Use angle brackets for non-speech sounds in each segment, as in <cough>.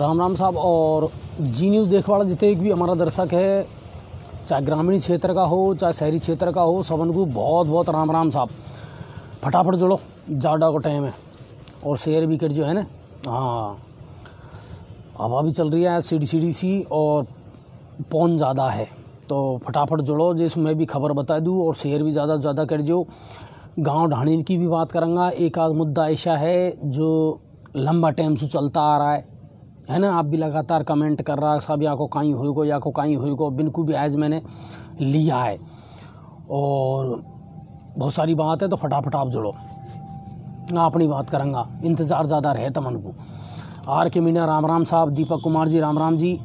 राम राम साहब और जी न्यूज़ देखने वाला जितने भी हमारा दर्शक है चाहे ग्रामीण क्षेत्र का हो चाहे शहरी क्षेत्र का हो सबन को बहुत बहुत राम राम साहब फटाफट जोड़ो जाडा का टाइम है और शेयर भी कर जो है ना हाँ हवा भी चल रही है सीढ़ी सीढ़ी सी और पौन ज़्यादा है तो फटाफट जुड़ो जिसमें भी खबर बता दूँ और शेयर भी ज़्यादा से ज़्यादा कर जो गांव ढाणी की भी बात करूँगा एक आध मुद्दा ऐसा है जो लंबा टाइम से चलता आ रहा है है ना आप भी लगातार कमेंट कर रहा साहब या को कहीं हुई को या को कहीं हुई को बिल्कुल भी आज मैंने लिया है और बहुत सारी बात है तो फटाफट आप जुड़ो ना अपनी बात करूँगा इंतज़ार ज़्यादा रहे तमन तो को आर के मीना राम राम साहब दीपक कुमार जी राम राम जी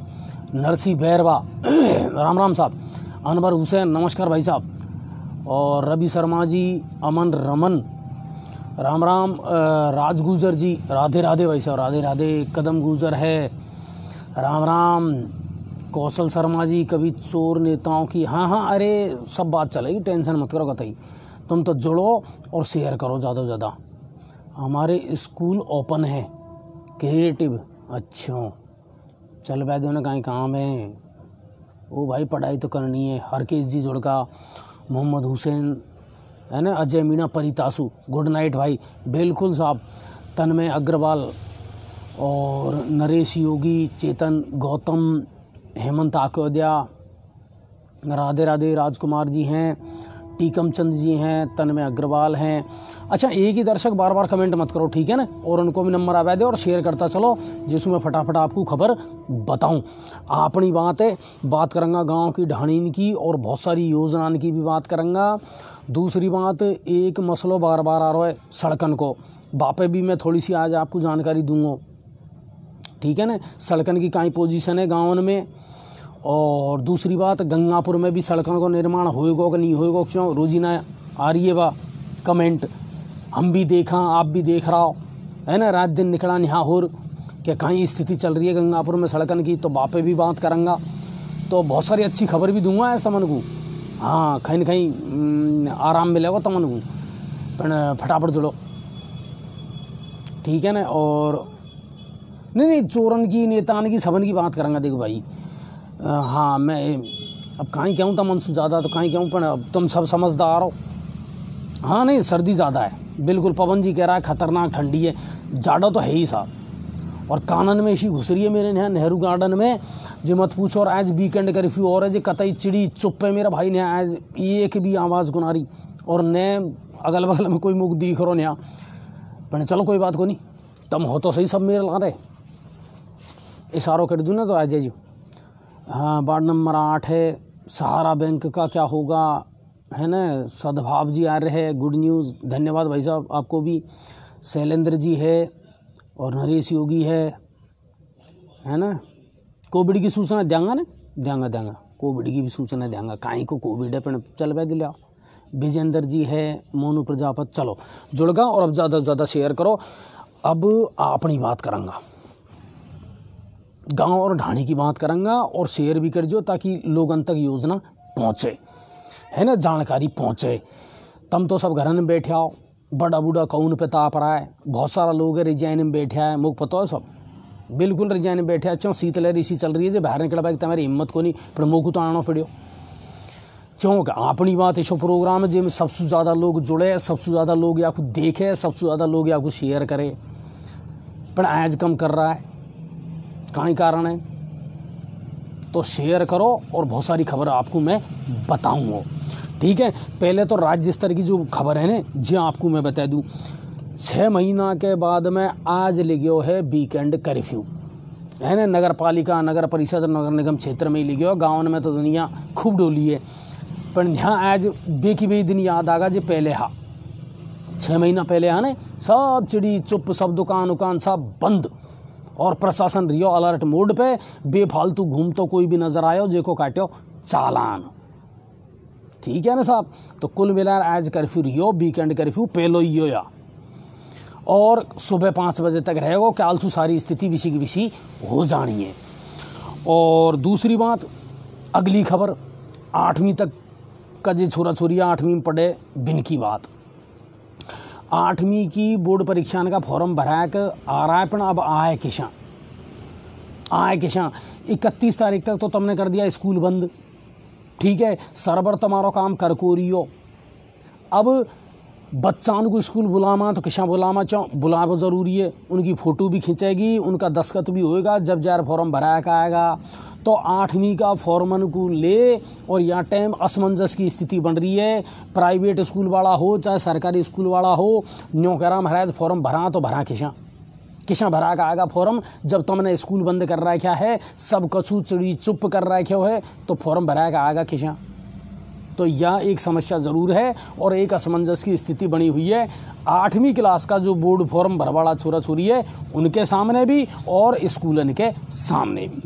नरसी भैरवा <clears throat> राम राम साहब अनवर हुसैन नमस्कार भाई साहब और रवि शर्मा जी अमन रमन राम राम राज गुजर जी राधे राधे भाई साहब राधे राधे कदम गुजर है राम राम कौशल शर्मा जी कभी चोर नेताओं की हाँ हाँ अरे सब बात चलेगी टेंशन मत करो कतई तुम तो जुड़ो और शेयर करो ज़्यादा से ज़्यादा हमारे स्कूल ओपन है क्रिएटिव अच्छा चल वैद्यों ने कहीं काम है ओ भाई पढ़ाई तो करनी है हरकेश जी जुड़का मोहम्मद हुसैन है ना अजय मीणा परितासु गुड नाइट भाई बिल्कुल साहब तन्मय अग्रवाल और नरेश योगी चेतन गौतम हेमंत आकोद्या राधे राधे राजकुमार जी हैं टीकम चंद जी हैं तन्मय अग्रवाल हैं अच्छा एक ही दर्शक बार बार कमेंट मत करो ठीक है ना और उनको भी नंबर आवा दे और शेयर करता चलो जिसमें मैं फटाफट आपको खबर बताऊँ अपनी बात है बात करूँगा गाँव की ढाणी की और बहुत सारी योजना की भी बात करूँगा दूसरी बात एक मसलो बार बार आ रहा है सड़कन को बापे भी मैं थोड़ी सी आज आपको जानकारी दूँगा ठीक है न सड़कन की कहीं पोजिशन है गाँवन में और दूसरी बात गंगापुर में भी सड़कों का निर्माण होएगा कि नहीं होएगा क्यों रोजीना आ रही है बा कमेंट हम भी देखा आप भी देख रहा हो है ना रात दिन निकला निहाहुर कि कहीं स्थिति चल रही है गंगापुर में सड़कन की तो बापे भी बात करूँगा तो बहुत सारी अच्छी खबर भी दूंगा इस तमन को हाँ कहीं ना कहीं आराम मिलेगा तमन को फटाफट जुड़ो ठीक है ना और नहीं नहीं चोरन की नेतान की सबन की बात करूँगा देखो भाई आ, हाँ मैं अब कहीं कहूँ तमन सु ज़्यादा तो कहीं कहूँ पर अब तुम सब समझदार हो हाँ नहीं सर्दी ज़्यादा है बिल्कुल पवन जी कह रहा है ख़तरनाक ठंडी है ज्यादा तो है ही साहब और कानन में इसी घुस रही है मेरे यहाँ नेहरू गार्डन में जो मत पूछो और आज वीकेंड का रिफ्यू और है जो कतई चिड़ी चुप है मेरा भाई ने आज एक भी आवाज़ गुनारी और न अगल बगल में कोई मुख दिख रो नया पर चलो कोई बात को नहीं तम हो तो सही सब मेरे ला रहे इशारो कर दूँ ना तो आज जी हाँ वार्ड नंबर आठ है सहारा बैंक का क्या होगा है ना सद्भाव जी आ रहे हैं गुड न्यूज़ धन्यवाद भाई साहब आपको भी शैलेंद्र जी है और नरेश योगी है है ना कोविड की सूचना देंगा ना देंगा देंगा कोविड की भी सूचना देंगा काई को कोविड है पर चल पाए दिले विजेंद्र जी है मोनू प्रजापत चलो जुड़ और अब ज़्यादा से ज़्यादा शेयर करो अब अपनी बात करूँगा गांव और ढाणी की बात करूँगा और शेयर भी कर जो ताकि लोगों तक योजना पहुँचे है ना जानकारी पहुँचे तम तो सब घर में बैठे आओ बड़ा बूढ़ा कौन पे ताप रहा है बहुत सारा लोग है रिजाइन में बैठे है मुख पता है सब बिल्कुल रिजाइन में बैठे अच्छो शीतलहर लहर इसी चल रही है जो बाहर निकल पाए मेरी हिम्मत को नहीं पर मुँह तो आना पड़ो क्योंकि अपनी बात ऐसो प्रोग्राम है जिसमें सबसे ज़्यादा लोग जुड़े सबसे ज़्यादा लोग या को देखे सबसे ज़्यादा लोग या को शेयर करे पर आज कम कर रहा है कहीं कारण है तो शेयर करो और बहुत सारी खबर आपको मैं बताऊँगा ठीक है पहले तो राज्य स्तर की जो खबर है ना जी हाँ, आपको मैं बता दूँ छः महीना के बाद में आज गयो है वीकेंड कर्फ्यू है ना नगर पालिका नगर परिषद और नगर निगम क्षेत्र में ही गयो गाँव में तो दुनिया खूब डोली है पर यहाँ आज बेकी बेई दिन याद आगा जी पहले हा छः महीना पहले हा ने सब चिड़ी चुप सब दुकान उकान सब बंद और प्रशासन रियो अलर्ट मोड पे बेफालतू घूम तो कोई भी नज़र आयो जेको काटो चालान ठीक है ना साहब तो कुल मिलाकर आज कर्फ्यू रियो वीकेंड कर्फ्यू पेलो ही हो या और सुबह पाँच बजे तक रहेगा क्या आलसू सारी स्थिति विसी की विसी हो जानी है और दूसरी बात अगली खबर आठवीं तक का जो छोरा छोरिया आठवीं में पढ़े बिन की बात आठवीं की बोर्ड परीक्षा का फॉर्म भरा कर आ रहा है अब आए किशा आए किशा इकतीस तारीख तक तो तुमने कर दिया स्कूल बंद ठीक है सरबर तुम्हारा काम कर को रही हो अब बच्चा को स्कूल बुलामा तो किसा बुलावा चाहो बुलावा ज़रूरी है उनकी फ़ोटो भी खींचेगी उनका दस्खत भी होएगा जब जार फॉर्म भराया का आएगा तो आठवीं का फॉर्मन को ले और यहाँ टाइम असमंजस की स्थिति बन रही है प्राइवेट स्कूल वाला हो चाहे सरकारी स्कूल वाला हो न्यों कह महाराज फॉर्म भरा तो भरा किसा किसा भरा का आएगा फॉर्म जब तुमने स्कूल बंद कर रखा है सब कछू चुड़ी चुप कर रखे हो है तो फॉर्म भरा का आएगा किसा तो यह एक समस्या ज़रूर है और एक असमंजस की स्थिति बनी हुई है आठवीं क्लास का जो बोर्ड फॉर्म भरवाड़ा छोरा छोरी है उनके सामने भी और स्कूलन के सामने भी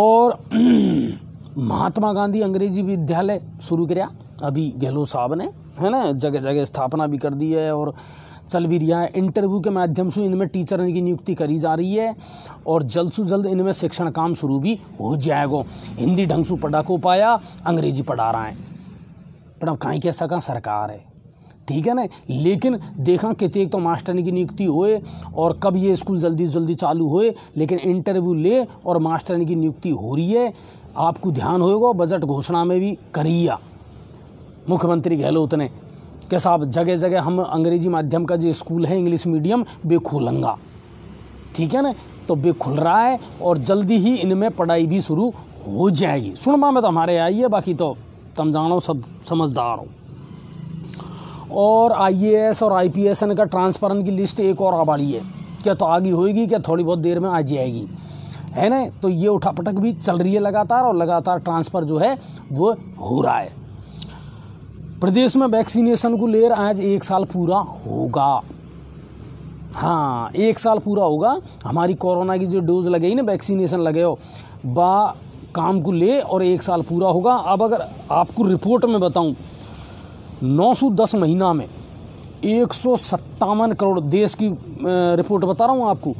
और <clears throat> महात्मा गांधी अंग्रेजी विद्यालय शुरू कराया अभी गहलोत साहब ने है ना जगह जगह स्थापना भी कर दी है और चल भी रहा है इंटरव्यू के माध्यम से इनमें टीचर की नियुक्ति करी जा रही है और जल्द से जल्द इनमें शिक्षण काम शुरू भी हो जाएगा हिंदी ढंग से पढ़ा को पाया अंग्रेजी पढ़ा रहा है पर अब कहीं कैसा कहाँ सरकार है ठीक है ना लेकिन देखा कितने तो मास्टरनी की नियुक्ति होए और कब ये स्कूल जल्दी से जल्दी चालू होए लेकिन इंटरव्यू ले और मास्टरनी की नियुक्ति हो रही है आपको ध्यान होएगा बजट घोषणा में भी करिया मुख्यमंत्री गहलोत ने कि साहब जगह जगह हम अंग्रेजी माध्यम का जो स्कूल है इंग्लिश मीडियम वे खोलेंगे ठीक है ना तो वे खुल रहा है और जल्दी ही इनमें पढ़ाई भी शुरू हो जाएगी मा में तो हमारे आइए बाकी तो तुम जानो सब समझदार हो और आईएएस और आईपीएस का ट्रांसफरन की लिस्ट एक और आबाड़ी है क्या तो आगे होएगी क्या थोड़ी बहुत देर में आ जाएगी है ना तो ये उठापटक भी चल रही है लगातार और लगातार ट्रांसफ़र जो है वो हो रहा है प्रदेश में वैक्सीनेशन को लेकर आज एक साल पूरा होगा हाँ एक साल पूरा होगा हमारी कोरोना की जो डोज लगेगी ना वैक्सीनेशन लगे हो बा काम को ले और एक साल पूरा होगा अब अगर आपको रिपोर्ट में बताऊं 910 महीना में एक करोड़ देश की रिपोर्ट बता रहा हूँ आपको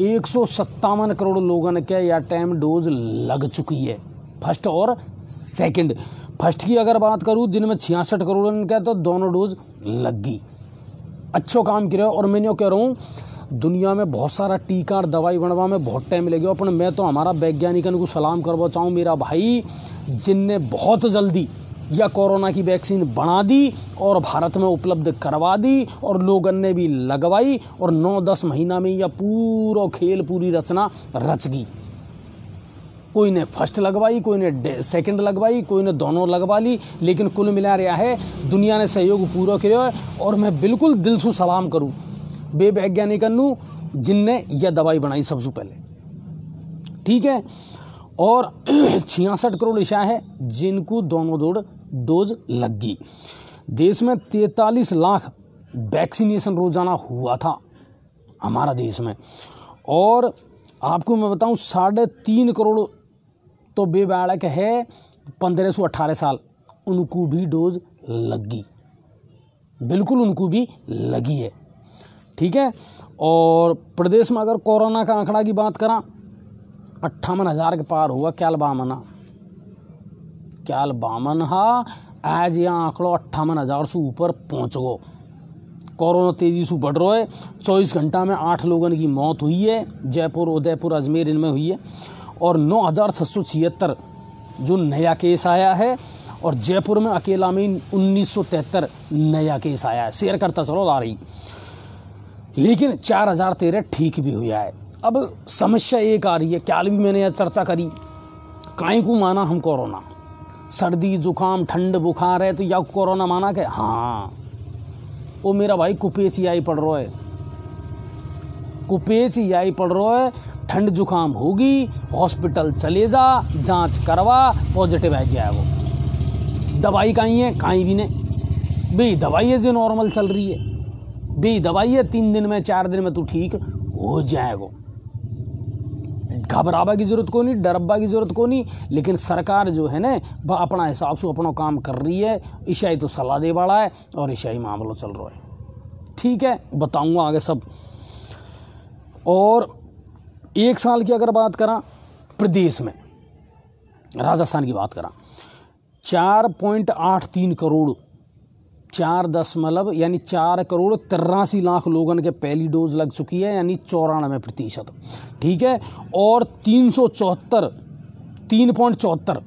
एक करोड़ लोगों ने क्या या टाइम डोज लग चुकी है फर्स्ट और सेकंड फर्स्ट की अगर बात करूँ दिन में छियासठ करोड़ रन का तो दोनों डोज लग गई अच्छो काम करे और मैंने यो कह रहा हूँ दुनिया में बहुत सारा टीका और दवाई बनवा में बहुत टाइम लगेगा अपन मैं तो हमारा वैज्ञानिकन को सलाम करवा चाहूँ मेरा भाई जिनने बहुत जल्दी यह कोरोना की वैक्सीन बना दी और भारत में उपलब्ध करवा दी और लोगन ने भी लगवाई और 9-10 महीना में यह पूरा खेल पूरी रचना रच गई कोई ने फर्स्ट लगवाई कोई ने सेकंड लगवाई कोई ने दोनों लगवा ली लेकिन कुल मिला रहा है दुनिया ने सहयोग पूरा किया और मैं बिल्कुल दिल से सलाम करूँ बे वैज्ञानिक जिनने यह दवाई बनाई सबसे पहले ठीक है और <clears throat> छियासठ करोड़ ईशा है जिनको दोनों दौड़ डोज लग गई देश में तैतालीस लाख वैक्सीनेशन रोजाना हुआ था हमारा देश में और आपको मैं बताऊं साढ़े तीन करोड़ तो बालक है पंद्रह सौ अट्ठारह साल उनको भी डोज लगी बिल्कुल उनको भी लगी है ठीक है और प्रदेश में अगर कोरोना का आंकड़ा की बात करा अट्ठावन हज़ार के पार हुआ क्या बामना क्या बामन हा आज यह आंकड़ो अट्ठावन हज़ार से ऊपर पहुँच गो कोरोना तेज़ी से बढ़ रो है चौबीस घंटा में आठ लोगों की मौत हुई है जयपुर उदयपुर अजमेर इनमें हुई है और नौ जो नया केस आया है और जयपुर में अकेला में उन्नीस नया केस आया है शेयर करता चलो ला रही लेकिन चार हज़ार तेरह ठीक भी हुआ है अब समस्या एक आ रही है क्या भी मैंने यह चर्चा करी काय को माना हम कोरोना सर्दी जुकाम ठंड बुखार है तो या कोरोना माना क्या हाँ वो मेरा भाई कुपेच आई पड़ रो है कुपेच आई पड़ रो है ठंड जुकाम होगी हॉस्पिटल चले जा जांच करवा पॉजिटिव आ जाए वो दवाई का ही है कहीं भी नहीं भाई दवाई है जो नॉर्मल चल रही है भाई दवाई है तीन दिन में चार दिन में तू ठीक हो जाएगा घबराबा की जरूरत को नहीं डरबा की जरूरत को नहीं लेकिन सरकार जो है ना वह अपना हिसाब से अपना काम कर रही है ईशाई तो सलाह दे वाला है और ईशाई मामला चल रहा है ठीक है बताऊंगा आगे सब और एक साल की अगर बात करा प्रदेश में राजस्थान की बात करा चार पॉइंट आठ तीन करोड़ चार दशमलव यानी चार करोड़ तिरासी लाख लोगों के पहली डोज लग चुकी है यानी चौरानवे प्रतिशत ठीक है और तीन सौ चौहत्तर तीन पॉइंट चौहत्तर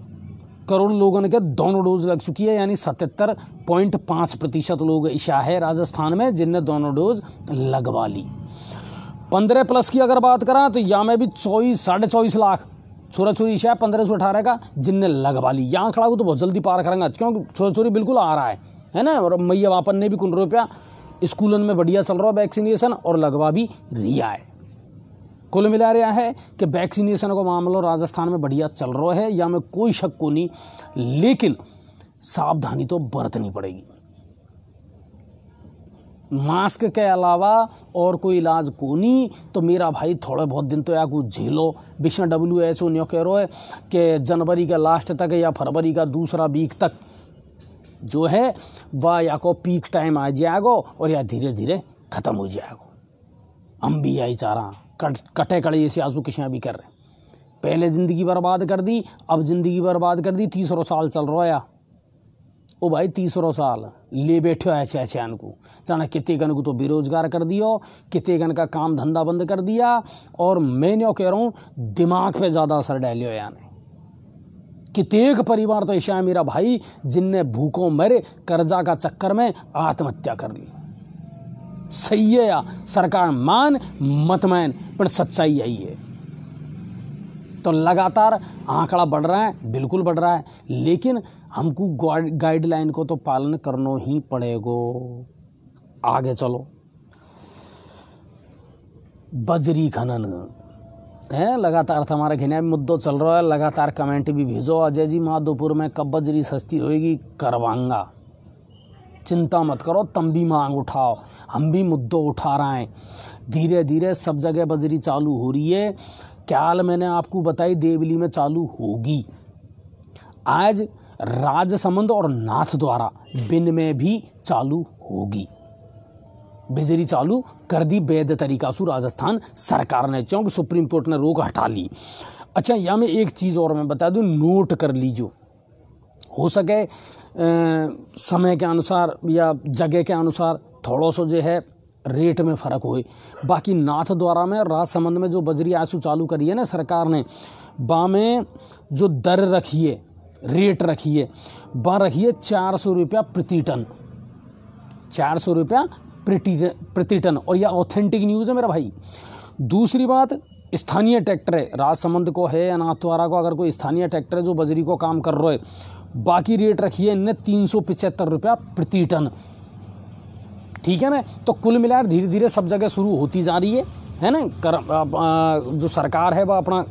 करोड़ लोगों के दोनों डोज लग चुकी है यानी सतहत्तर पॉइंट पाँच प्रतिशत लोग ईशा है राजस्थान में जिनने दोनों डोज लगवा ली पंद्रह प्लस की अगर बात करें तो यहाँ में भी चौबीस साढ़े चौबीस लाख छोरा छोरी शायद पंद्रह सौ अठारह का जिनने लगवा ली यहाँ खड़ा हुआ तो बहुत जल्दी पार करेंगे क्योंकि छोरा छोरी बिल्कुल आ रहा है है ना और मैया वापन ने भी कुल रुपया स्कूलन में बढ़िया चल रहा है वैक्सीनेशन और लगवा भी रिया है कुल मिला रहा है कि वैक्सीनेशन का मामला राजस्थान में बढ़िया चल रहा है या में कोई शक को नहीं लेकिन सावधानी तो बरतनी पड़ेगी मास्क के अलावा और कोई इलाज को नहीं तो मेरा भाई थोड़े बहुत दिन तो या कुछ झेलो विश्व डब्ल्यू एच ओ न्यो कह रो है कि जनवरी का लास्ट तक या फरवरी का दूसरा वीक तक जो है वह या को पीक टाइम आ जाएगो और या धीरे धीरे ख़त्म हो जाएगो हम भी यही चाह रहा कट कटे कड़े जैसे आंसू किशियाँ भी कर रहे पहले ज़िंदगी बर्बाद कर दी अब ज़िंदगी बर्बाद कर दी तीसरों साल चल रहा है ओ भाई तीसरो साल ले बैठे है ऐसे छैन को जाना कितने गन को तो बेरोजगार कर दियो कितने गन का काम धंधा बंद कर दिया और मैं यो कह रहा हूँ दिमाग पे ज़्यादा असर डालियो यानी कितेक परिवार तो ऐसा है मेरा भाई जिनने भूखों मरे कर्जा का चक्कर में आत्महत्या कर ली सही है या सरकार मान मत मैन पर सच्चाई यही है तो लगातार आंकड़ा बढ़ रहा है बिल्कुल बढ़ रहा है लेकिन हमको गाइडलाइन को तो पालन करना ही पड़ेगा आगे चलो बजरी खनन है लगातार तुम्हारे घिना में मुद्दों चल रहा है लगातार कमेंट भी भेजो अजय जी माधोपुर में कब बजरी सस्ती होएगी करवाऊंगा चिंता मत करो तुम भी मांग उठाओ हम भी मुद्दों उठा रहे हैं धीरे धीरे सब जगह बजरी चालू हो रही है क्या मैंने आपको बताई देवली में चालू होगी आज राजसमंद और नाथ द्वारा बिन में भी चालू होगी बिजली चालू कर दी वैध तरीका सु राजस्थान सरकार ने चौंक सुप्रीम कोर्ट ने रोक हटा ली अच्छा यहाँ में एक चीज़ और मैं बता दूँ नोट कर लीजो हो सके आ, समय के अनुसार या जगह के अनुसार थोड़ा सो जो है रेट में फ़र्क हुए बाकी नाथ द्वारा में संबंध में जो बजरी आंसू चालू करी है ना सरकार ने बा में जो दर रखी है रेट रखिए वह रखिए चार सौ रुपया प्रति टन चार सौ रुपया प्रति प्रति टन और यह ऑथेंटिक न्यूज़ है मेरा भाई दूसरी बात स्थानीय ट्रैक्टर है राजसमंद को है या नाथवारा को अगर कोई स्थानीय ट्रैक्टर है जो बजरी को काम कर रहा है बाकी रेट रखिए इनने तीन सौ पिचहत्तर रुपया प्रति टन ठीक है ना तो कुल मिलाकर धीरे धीरे सब जगह शुरू होती जा रही है है ना कर आ, आ, जो सरकार है वह अपना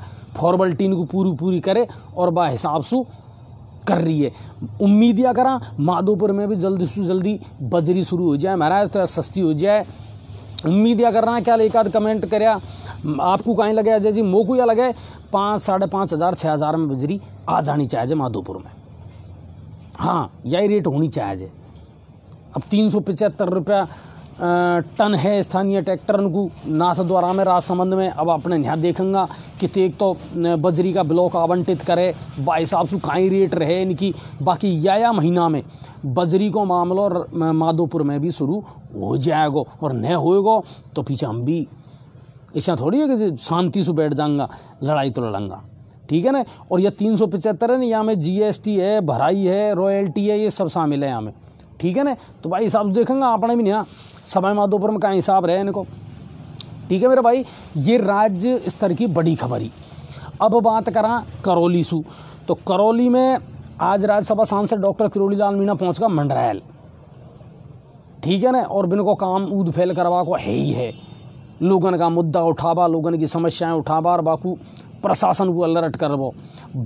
फॉर्मलिटी को पूरी पूरी करे और बा हिसाब से कर रही है उम्मीद या करा माधोपुर में भी जल्दी से जल्दी बजरी शुरू हो जाए महाराज तो सस्ती हो जाए उम्मीद या करना क्या एक आध कमेंट कर आपको कहीं लगे अजय जी मोकू या लगे पाँच साढ़े पाँच हज़ार छः हज़ार में बजरी आ जानी चाहिए माधोपुर में हाँ यही रेट होनी चाहिए अब तीन सौ पचहत्तर रुपया टन है स्थानीय ट्रैक्टर उनको नाथ द्वारा में राजसमंद में अब अपने यहाँ देखेंगे कि एक तो बजरी का ब्लॉक आवंटित करे बा साहब से कहीं रेट रहे इनकी बाकी या महीना में बजरी को मामलो माधोपुर में भी शुरू हो जाएगा और न होएगा तो पीछे हम भी ऐसा थोड़ी है कि शांति से बैठ जाऊँगा लड़ाई तो लड़ूंगा ठीक है ना और यह तीन सौ पचहत्तर है ना यहाँ में जी है भराई है रॉयल्टी है ये सब शामिल है यहाँ में ठीक है ना तो भाई हिसाब से देखेंगे अपने भी नहीं हाँ। समय माधोपुर में क्या हिसाब रहे इनको ठीक है मेरे भाई ये राज्य स्तर की बड़ी खबर ही अब बात करा करौली सु तो करौली में आज राज्यसभा सांसद डॉक्टर किरोली लाल मीणा पहुँच गया मंडरायल ठीक है ना और बिन को काम ऊद फैल करवा को है ही है लोगन का मुद्दा उठावा लोगन की समस्याएं उठावा और बाकू प्रशासन को अलर्ट करवो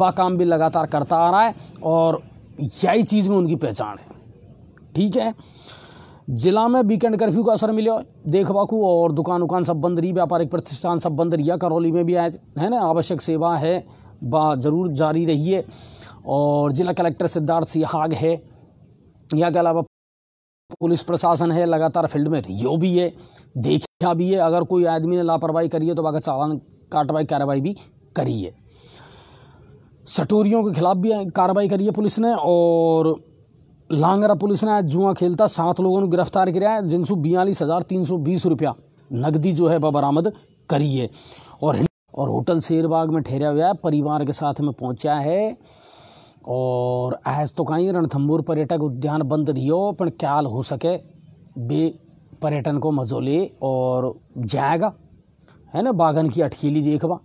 बा काम भी लगातार करता आ रहा है और यही चीज़ में उनकी पहचान है ठीक है जिला में वीकेंड कर्फ्यू का असर मिले देख बाकू और दुकान उकान सब बंद रही व्यापारिक प्रतिष्ठान सब बंद रही करौली में भी आज है ना आवश्यक सेवा है बा ज़रूर जारी रही है और जिला कलेक्टर सिद्धार्थ सिहाग है या के अलावा पुलिस प्रशासन है लगातार फील्ड में रियो भी है देखा भी है अगर कोई आदमी ने लापरवाही करी है तो बाकी चालान कार्रवाई कार्रवाई भी करी है सटोरियों के खिलाफ भी कार्रवाई करी है पुलिस ने और लांगरा पुलिस ने जुआ खेलता सात लोगों को गिरफ्तार किया है जिनसु बयालीस हज़ार तीन सौ बीस रुपया नकदी जो है बरामद करी है और और होटल शेरबाग में ठहरा हुआ है परिवार के साथ में पहुंचा है और आज तो कहीं रणथम्बोर पर्यटक उद्यान बंद रही हो पर क्या हो सके बे पर्यटन को मज़ो ले और जाएगा है ना बागन की अटकेली देखवा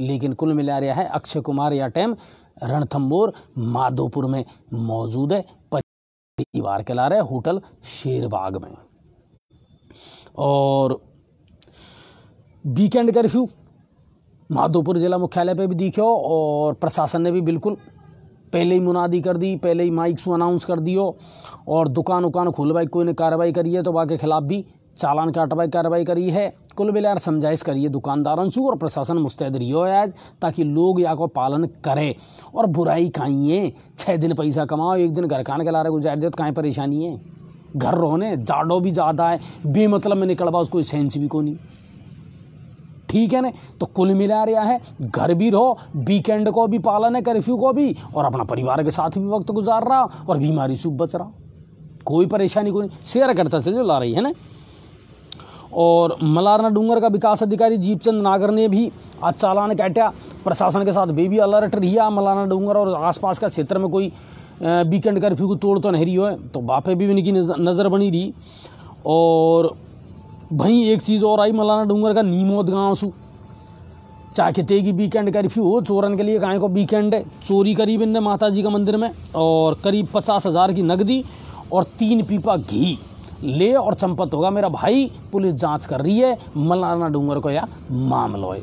लेकिन कुल मिला रहा है अक्षय कुमार या टाइम रणथम्बोर माधोपुर में मौजूद है परिवार कहला रहा है होटल शेरबाग में और वीकेंड कर्फ्यू माधोपुर जिला मुख्यालय पे भी दिखे और प्रशासन ने भी बिल्कुल पहले ही मुनादी कर दी पहले ही माइक्स अनाउंस कर दियो और दुकान उकान खोलवाई कोई ने कार्रवाई करी है तो वहाँ के खिलाफ भी चालान काटवाई कार्रवाई करी है कुल मिलाकर समझाइश करिए से और प्रशासन मुस्तैद रियो आज ताकि लोग या को पालन करें और बुराई खाइए छः दिन पैसा कमाओ एक दिन घर खान के ला रहे गुजार दे तो कहीं परेशानी है घर रोने जाडो भी ज़्यादा है बेमतलब में निकलवा उसको सेंस भी को नहीं ठीक है ना तो कुल मिला रहा है घर भी रहो वीकेंड को भी पालन है कर्फ्यू को भी और अपना परिवार के साथ भी वक्त गुजार रहा और बीमारी से बच रहा कोई परेशानी को नहीं शेयर करता चलो ला रही है ना और मलारना डूंगर का विकास अधिकारी जीपचंद नागर ने भी आज चालान काटा प्रशासन के साथ बेबी अलर्ट रिया मलारना डूंगर और आसपास का क्षेत्र में कोई वीकेंड कर्फ्यू को तोड़ तो नहीं रही हो तो बापे भी इनकी नज़र बनी रही और वहीं एक चीज़ और आई मलाना डूंगर का नीमोद गाँव सू चाहे कितने की वीकेंड कर्फ्यू हो चोरन के लिए गाय को वीकेंड है चोरी करीब इनने माता जी का मंदिर में और करीब पचास हज़ार की नकदी और तीन पीपा घी ले और चंपत होगा मेरा भाई पुलिस जांच कर रही है मलाना डूंगर को या मामलो है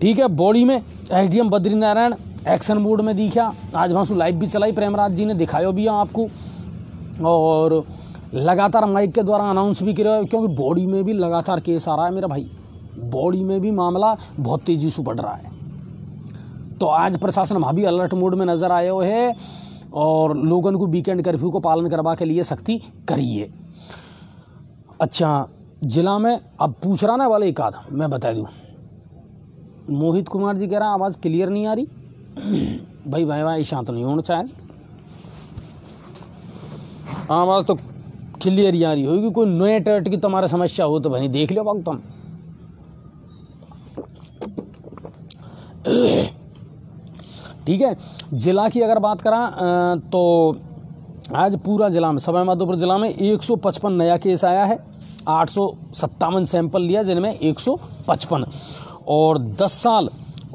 ठीक है बॉडी में S D M Badrinarayan action mode में दिखा आज से लाइव भी चलाई प्रेमराज जी ने दिखायो भी आपको और लगातार माइक के द्वारा अनाउंस भी करो क्योंकि बॉडी में भी लगातार केस आ रहा है मेरा भाई बॉडी में भी मामला बहुत तेज़ी से बढ़ रहा है तो आज प्रशासन भाभी अलर्ट मोड में नज़र आए हुए है और लोगों को वीकेंड कर्फ्यू को पालन करवा के लिए सख्ती करिए अच्छा जिला में अब पूछ रहा ना वाले एक आध मैं बता दूँ मोहित कुमार जी कह रहा आवाज़ क्लियर नहीं आ रही भाई भाई भाई शांत नहीं होना चाहे आवाज़ तो क्लियर ही आ रही होगी कोई नए टर्ट की तुम्हारा समस्या हो तो भाई देख लो वक्त तुम ठीक है ज़िला की अगर बात करा तो आज पूरा ज़िला में सवाई माधोपुर ज़िला में 155 नया केस आया है आठ सैंपल लिया जिनमें 155 और 10 साल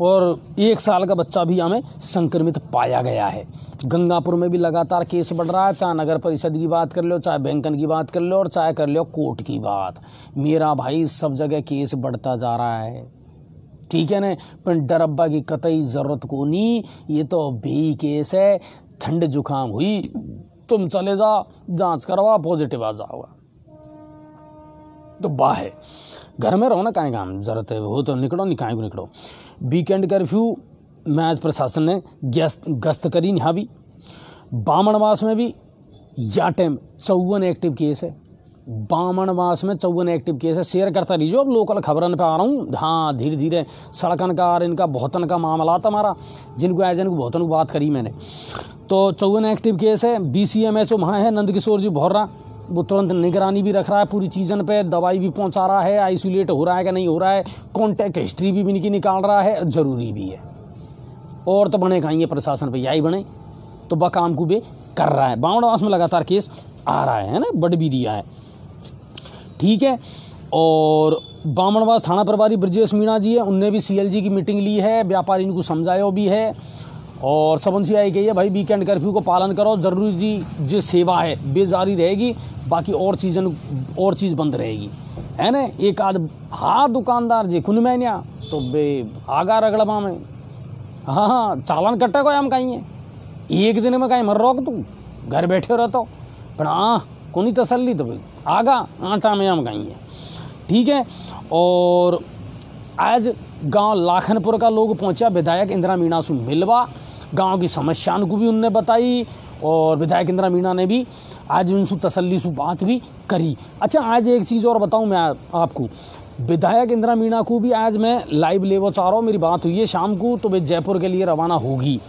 और एक साल का बच्चा भी हमें संक्रमित पाया गया है गंगापुर में भी लगातार केस बढ़ रहा है चाहे नगर परिषद की बात कर लो चाहे बैंकन की बात कर लो और चाहे कर लो कोर्ट की बात मेरा भाई सब जगह केस बढ़ता जा रहा है ठीक है ना पर डरब्बा की कतई ज़रूरत को नहीं ये तो बेई केस है ठंड जुकाम हुई तुम चले जा जांच करवा पॉजिटिव आ जाओगा तो बाह है घर में रहो ना काएँ काम ज़रूरत है वो तो निकलो नहीं काएँ को निकलो वीकेंड कर्फ्यू मैच प्रशासन ने गस्त गश्त करी नहीं हाँ भी बामणवास में भी या टाइम चौवन एक्टिव केस है मास में चौवन एक्टिव केस है शेयर करता रहिए अब लोकल खबरन पे आ रहा हूँ हाँ धीरे धीरे सड़कन का और इनका बहुतन का मामला हमारा जिनको आए जिनको बहुतन को बात करी मैंने तो चौवन एक्टिव केस है B C M H O वहाँ है नंदकिशोर जी भोर रहा वो तुरंत निगरानी भी रख रहा है पूरी चीज़न पे दवाई भी पहुँचा रहा है आइसोलेट हो रहा है कि नहीं हो रहा है कॉन्टैक्ट हिस्ट्री भी इनकी निकाल रहा है ज़रूरी भी है और तो बने कहीं प्रशासन पर यही बने तो बकाम को बे कर रहा है बावड़वास में लगातार केस आ रहा है ना बढ़ भी दिया है ठीक है और बामणवास थाना प्रभारी ब्रजेश मीणा जी है उनने भी सीएलजी की मीटिंग ली है व्यापारी इनको समझाया भी है और सबन सी आई गई है भाई वीकेंड कर्फ्यू को पालन करो ज़रूरी जी जो सेवा है वे जारी रहेगी बाकी और चीज़न और चीज़ बंद रहेगी है ना एक आध हाँ दुकानदार जे खुन मैंने तो बे आगा रगड़बा में हाँ हाँ चालान कट्टा को हम कहीं एक दिन में कहीं मर रोक तू घर बैठे हूँ तो। पर हाँ कोनी तसल्ली तो भाई आगा आटा में हम गई है ठीक है और आज गांव लाखनपुर का लोग पहुंचा विधायक इंदिरा मीणा से मिलवा गांव की समस्याओं को भी उनने बताई और विधायक इंदिरा मीणा ने भी आज उनसे तसल्ली से बात भी करी अच्छा आज एक चीज़ और बताऊं मैं आपको विधायक इंदिरा मीणा को भी आज मैं लाइव वो चाह रहा हूँ मेरी बात हुई है शाम को तो वे जयपुर के लिए रवाना होगी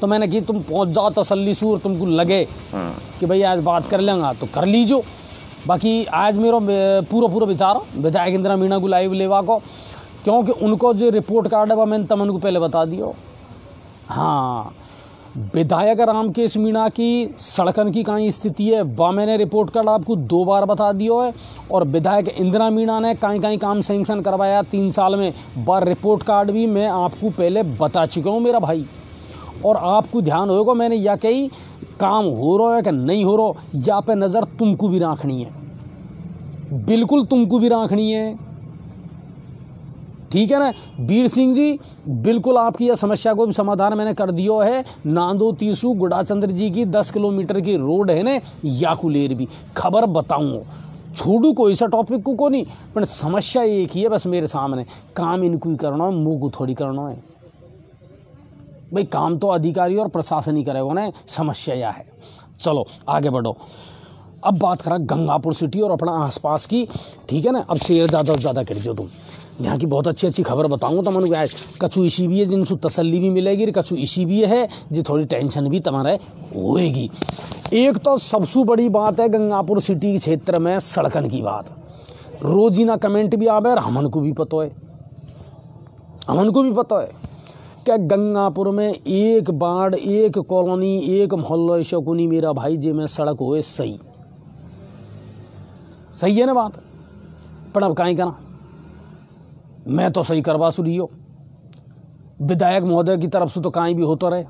तो मैंने कि तुम पहुँच जाओ तसल्ली से तुमको लगे हाँ। कि भाई आज बात कर लेंगे हाँ, तो कर लीजो बाकी आज मेरा पूरा पूरा विचार विधायक इंदिरा मीणा को लाइव लेवा को क्योंकि उनको जो रिपोर्ट कार्ड है वह मैंने तमन को पहले बता दियो हाँ विधायक रामकेश मीणा की सड़कन की कहीं स्थिति है वह मैंने रिपोर्ट कार्ड आपको दो बार बता दियो है और विधायक इंदिरा मीणा ने कहीं कहीं काम सेंक्शन करवाया तीन साल में बार रिपोर्ट कार्ड भी मैं आपको पहले बता चुका हूँ मेरा भाई और आपको ध्यान होगा मैंने यह कही काम हो रहा है कि नहीं हो रहा या पे नज़र तुमको भी राखनी है बिल्कुल तुमको भी राखनी है ठीक है ना वीर सिंह जी बिल्कुल आपकी यह समस्या को भी समाधान मैंने कर दियो है नांदो तीसू गुड़ाचंद्र जी की दस किलोमीटर की रोड है ना याकुलेर भी खबर बताऊँ छोड़ू कोई ऐसा टॉपिक को को नहीं पर समस्या एक ही है बस मेरे सामने काम इनको ही करना है मुँह को थोड़ी करना है भाई काम तो अधिकारी और प्रशासन ही करेगा ना समस्या यह है चलो आगे बढ़ो अब बात करा गंगापुर सिटी और अपना आसपास की ठीक है ना अब शेयर ज़्यादा से ज़्यादा कर जो तुम यहाँ की बहुत अच्छी अच्छी खबर बताऊँ तो मन आज कछु इसी भी है जिनसे तसल्ली भी मिलेगी कछु इसी भी है जो थोड़ी टेंशन भी तुम्हारे होएगी एक तो सबसे बड़ी बात है गंगापुर सिटी क्षेत्र में सड़कन की बात रोजीना कमेंट भी आवे और हमन को भी पता है हमन को भी पता है क्या गंगापुर में एक बाढ़ एक कॉलोनी एक मोहल्ला शकुनी मेरा भाई जे में सड़क हुए सही सही है ना बात पर अब कहीं करा मैं तो सही करवा सुनियो विधायक महोदय की तरफ से तो कहीं भी होता रहे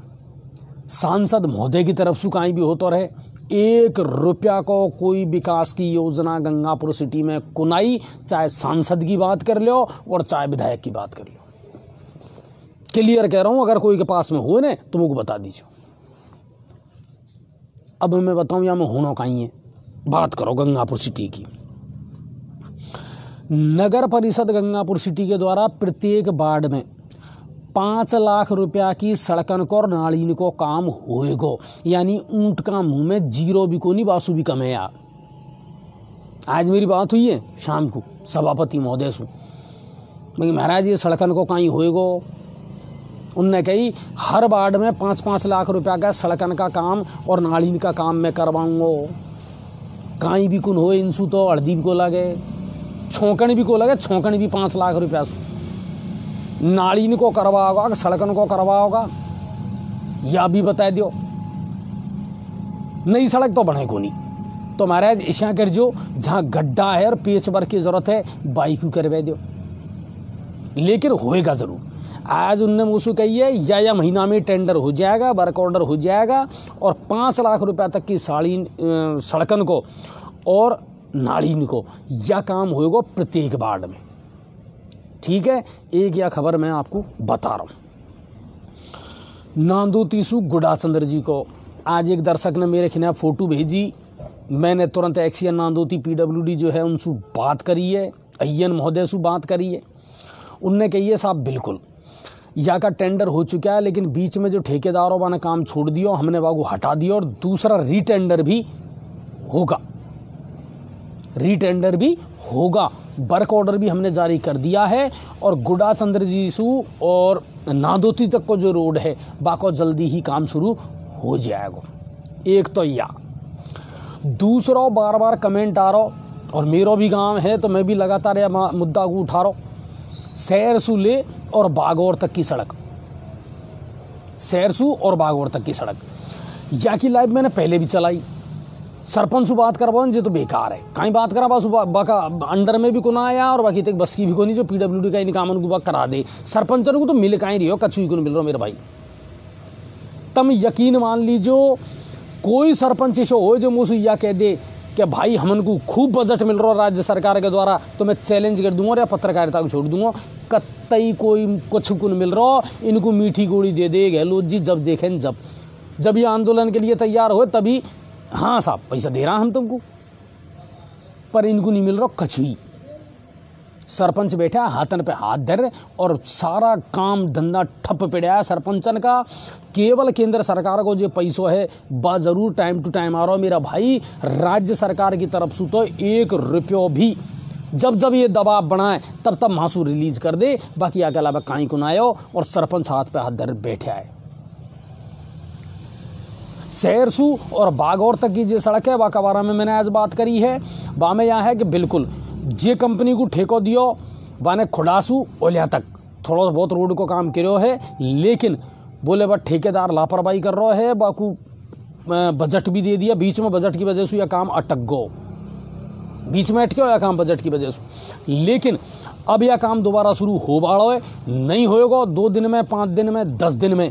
सांसद महोदय की तरफ से कहीं भी होता रहे एक रुपया को कोई विकास की योजना गंगापुर सिटी में कुनाई चाहे सांसद की बात कर लो और चाहे विधायक की बात कर लो क्लियर कह रहा हूँ अगर कोई के पास में हुए ना तो मुझे बता दीजिए अब मैं बताऊँ यहाँ में होना कहीं है बात करो गंगापुर सिटी की नगर परिषद गंगापुर सिटी के द्वारा प्रत्येक वार्ड में पाँच लाख रुपया की सड़कन को और नालीन को काम होएगो यानी ऊंट का मुंह में जीरो भी को नहीं बासु भी कम है यार आज मेरी बात हुई है शाम को सभापति महोदय से महाराज ये सड़कन को कहीं होएगो उनने कही हर वार्ड में पाँच पाँच लाख रुपया का सड़कन का काम और नालीन का काम मैं करवाऊँगो कहीं भी कुन हो इंसू तो हड़दीप को लगे छोंकण भी को लगे छोंकण भी पाँच लाख रुपया सु नालीन को करवाओगा सड़कन को करवाओगा या भी बता दो नई सड़क तो बने को नहीं तो महाराज ऐसा कर जो जहाँ गड्ढा है और पेच भर की ज़रूरत है बाइक करवा दो लेकिन होएगा ज़रूर आज उनने मूसू कही है या या महीना में टेंडर हो जाएगा वर्क ऑर्डर हो जाएगा और पाँच लाख रुपया तक की साड़ी सड़कन को और नाड़ीन को यह काम होएगा प्रत्येक वार्ड में ठीक है एक या खबर मैं आपको बता रहा हूँ नांदू गुड़ा गुडाचंद्र जी को आज एक दर्शक ने मेरे खिलाफ फ़ोटो भेजी मैंने तुरंत एक्सियन नांदोती पीडब्ल्यूडी जो है उनसे बात करी है अयन महोदय से बात करी है उनने कही है साहब बिल्कुल या का टेंडर हो चुका है लेकिन बीच में जो ठेकेदारों वाला काम छोड़ दिया हमने वागू हटा दिया और दूसरा रीटेंडर भी होगा रीटेंडर भी होगा वर्क ऑर्डर भी हमने जारी कर दिया है और गुडा चंद्र जीसु और नादोती तक को जो रोड है बाको जल्दी ही काम शुरू हो जाएगा एक तो या दूसरा बार बार कमेंट आ रहा और मेरा भी गांव है तो मैं भी लगातार यह मुद्दा को उठा रहा सैरसू ले और बागौर तक की सड़क सैरसू और बागौर तक की सड़क या की लाइफ मैंने पहले भी चलाई सरपंच बात करवाओ ये तो बेकार है कहीं बात करा बस बाका अंडर में भी को ना आया और बाकी तक तो बस की भी को नहीं जो डी का इनका उनको बात करा दे सरपंच को तो मिल कहीं रही हो कछु को मिल रहा मेरे भाई तम यकीन मान लीजिए कोई सरपंच ऐसा हो जो मुझसे यह कह दे कि भाई हमन को खूब बजट मिल रहा राज्य सरकार के द्वारा तो मैं चैलेंज कर दूंगा या पत्रकारिता को छोड़ दूंगा कतई कोई कुछ कुन मिल रहा इनको मीठी गोड़ी दे दे गहलोत जी जब देखें जब जब ये आंदोलन के लिए तैयार हो तभी हाँ साहब पैसा दे रहा हम तुमको पर इनको नहीं मिल रहा कछुई सरपंच बैठा हाथन पे हाथ धर और सारा काम धंधा ठप है सरपंचन का केवल केंद्र सरकार को जो पैसो है बा जरूर टाइम टू टाइम आ रहा हो मेरा भाई राज्य सरकार की तरफ से तो एक रुपयो भी जब जब ये दबाव बनाए तब तब मासू रिलीज कर दे बाकी आगे अलावा कहीं को ना आयो और सरपंच हाथ पे हाथ धर बैठे आए सैरसू और बागौर तक की जो सड़क है वाकावारा में मैंने आज बात करी है बा में यहाँ है कि बिल्कुल जे कंपनी को ठेको दियो बाने खुडासू ओलिया तक थोड़ा बहुत रोड को काम करो है लेकिन बोले बा ठेकेदार लापरवाही कर रहा है बाकू बजट भी दे दिया बीच में बजट की वजह से यह काम अटक गो बीच में अटके हो या काम बजट की वजह से लेकिन अब यह काम दोबारा शुरू हो बाड़ो है नहीं होएगा दो दिन में पाँच दिन में दस दिन में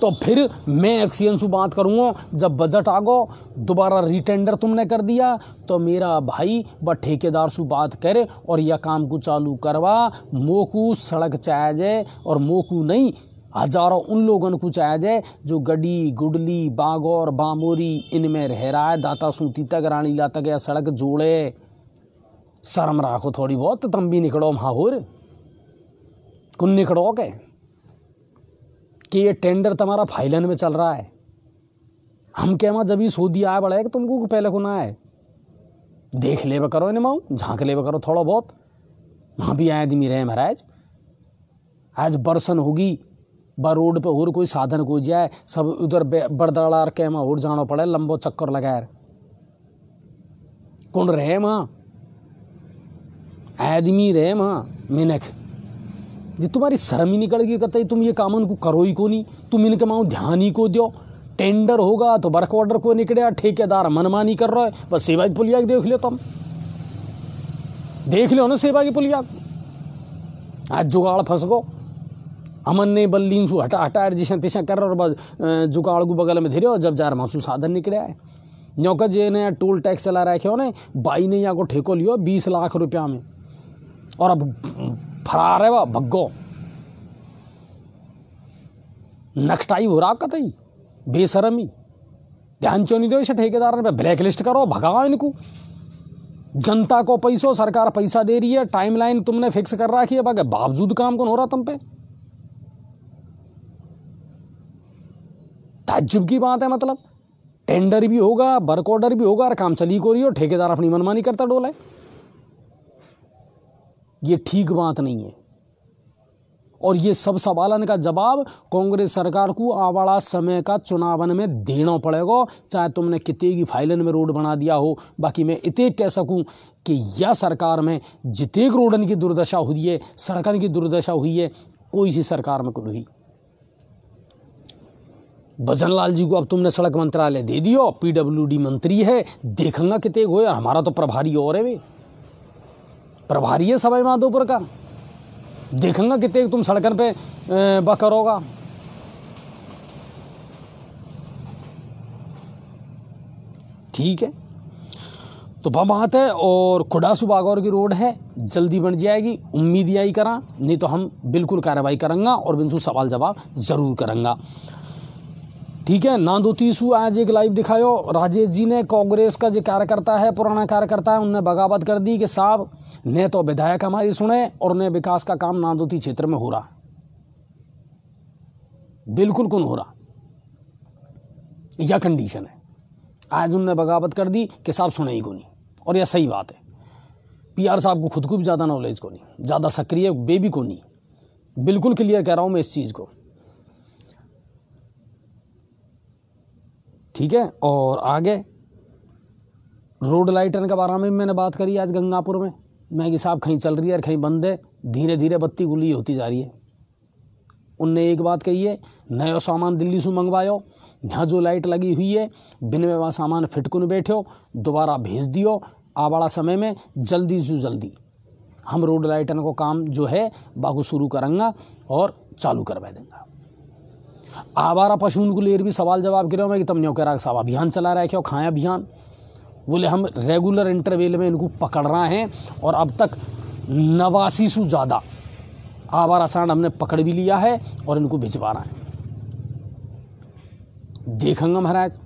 तो फिर मैं एक्सियन से बात करूँगा जब बजट आ गो दोबारा रिटेंडर तुमने कर दिया तो मेरा भाई व ठेकेदार से बात करे और यह काम को चालू करवा मोकू सड़क चाहे जाए और मोकू नहीं हजारों उन लोगों को चाहे जाए जो गडी गुडली बागौर बामोरी इनमें रह रहा है दाता सूती तक रानी ला तक या सड़क जोड़े शर्म राखो थोड़ी बहुत तुम भी निकलो महा कुन निकड़ो के कि ये टेंडर तुम्हारा फाइलन में चल रहा है हम कहमा जब ये सो दिया है बड़ा है कि तुमको पहले को ना है देख ले करो इन्हें माऊ झांक ले करो थोड़ा बहुत वहाँ भी आए आदमी रहे महाराज आज बरसन होगी बा रोड पे और कोई साधन को जाए सब उधर बड़दड़ा के माँ और जाना पड़े लंबो चक्कर लगाए कौन रहे माँ आदमी रहे माँ मिनख ये तुम्हारी शर्म ही निकल गई कहते तुम ये काम उनको करो ही को नहीं तुम इनके माओ ध्यान ही को दो टेंडर होगा तो वर्क ऑर्डर को निकलेगा ठेकेदार मनमानी कर रहा है बस सेवा की पुलिया देख लो तुम देख लो ना सेवा की पुलिया आज जुगाड़ फंस गो अमन ने बल्ली सू हटा हटा जिसा तिशा कर और बस जुगाड़ को बगल में धीरे जब जार मासू साधन निकले आए नौका जे ने टोल टैक्स चला रखे हो ने बाई ने यहाँ को ठेको लियो बीस लाख रुपया में और अब फरार है वह भग्गो नखटाई हो रहा कतई बेसरमी ध्यान चो नहीं दो इसे ठेकेदार ने ब्लैक लिस्ट करो भगाओ इनको जनता को पैसों सरकार पैसा दे रही है टाइमलाइन तुमने फिक्स कर रखी है बाकी बावजूद काम कौन हो रहा तुम पे ताज्जुब की बात है मतलब टेंडर भी होगा बर्क ऑर्डर भी होगा और काम चली को रही हो ठेकेदार अपनी मनमानी करता डोला है ये ठीक बात नहीं है और ये सब सवालन का जवाब कांग्रेस सरकार को आवाड़ा समय का चुनावन में देना पड़ेगा चाहे तुमने कितने की फाइलन में रोड बना दिया हो बाकी मैं इतने कह सकूं कि यह सरकार में जितने रोडन की दुर्दशा हुई है सड़कन की दुर्दशा हुई है कोई सी सरकार में कोई भजन लाल जी को अब तुमने सड़क मंत्रालय दे दियो पीडब्ल्यूडी मंत्री है देखेंगे कितने हुए हमारा तो प्रभारी और है वे प्रभारी है सवाई माधोपुर का देखूंगा कितने तुम सड़कन पे ब करोगा ठीक है तो वह बात है और खुडासु बागौर की रोड है जल्दी बन जाएगी उम्मीद यही करा नहीं तो हम बिल्कुल कार्रवाई करेंगे और बिनसू सवाल जवाब ज़रूर करेंगे ठीक है नांदोतीसू आज एक लाइव दिखायो राजेश जी ने कांग्रेस का जो कार्यकर्ता है पुराना कार्यकर्ता है उनने बगावत कर दी कि साहब ने तो विधायक हमारी सुने और ने विकास का काम नांदोती क्षेत्र में हो रहा बिल्कुल कौन हो रहा यह कंडीशन है आज उनने बगावत कर दी कि साहब सुने ही को नहीं और यह सही बात है पीआर साहब को खुद को भी ज़्यादा नॉलेज को नहीं ज़्यादा सक्रिय बेबी को नहीं बिल्कुल क्लियर कह रहा हूँ मैं इस चीज़ को ठीक है और आगे रोड लाइटन के बारे में मैंने बात करी आज गंगापुर में मैं कि साहब कहीं चल रही है और कहीं बंद है धीरे धीरे बत्ती गुली होती जा रही है उनने एक बात कही है नयो सामान दिल्ली से मंगवायो यहाँ जो लाइट लगी हुई है बिन में वहाँ सामान फिटकुन बैठो दोबारा भेज दियो आवाड़ा समय में जल्दी से जल्दी हम रोड लाइटन को काम जो है बाकू शुरू करेंगे और चालू करवा देंगे आवारा पशु उनको लेर भी सवाल जवाब करो मैं कि तमने कह रहा साहब अभियान चला रहा है क्या खाएँ अभियान बोले हम रेगुलर इंटरवेल में इनको पकड़ रहे हैं और अब तक नवासी सौ ज़्यादा आवारा सांड हमने पकड़ भी लिया है और इनको भिजवा रहे हैं देखेंगे महाराज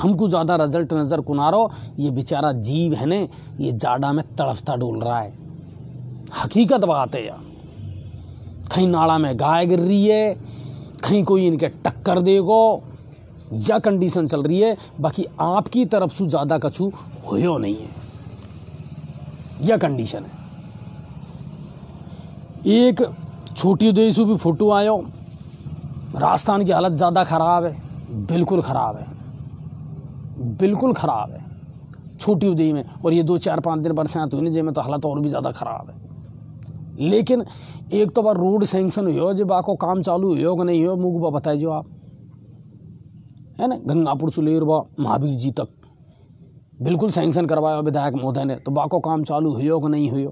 हमको ज़्यादा रिजल्ट नज़र कुनारो ये बेचारा जीव है ने ये जाड़ा में तड़फता डोल रहा है हकीकत बात है यार कहीं नाड़ा में गाय गिर रही है कहीं कोई इनके टक्कर देगो यह कंडीशन चल रही है बाकी आपकी तरफ से ज़्यादा कछु हो नहीं है यह कंडीशन है एक छोटी दई से भी फोटो आयो राजस्थान की हालत ज़्यादा ख़राब है बिल्कुल ख़राब है बिल्कुल ख़राब है छोटी उदई में और ये दो चार पाँच दिन बरसात हुई ना में तो हालत और भी ज़्यादा ख़राब है लेकिन एक तो बार रोड सेंक्शन हुए जब बाको काम चालू हुए कि नहीं हो मुँह बा बताए जो आप है ना गंगापुर से लेर बा महावीर जी तक बिल्कुल सेंक्शन करवाया विधायक महोदय ने तो बाको काम चालू हुई कि नहीं हुई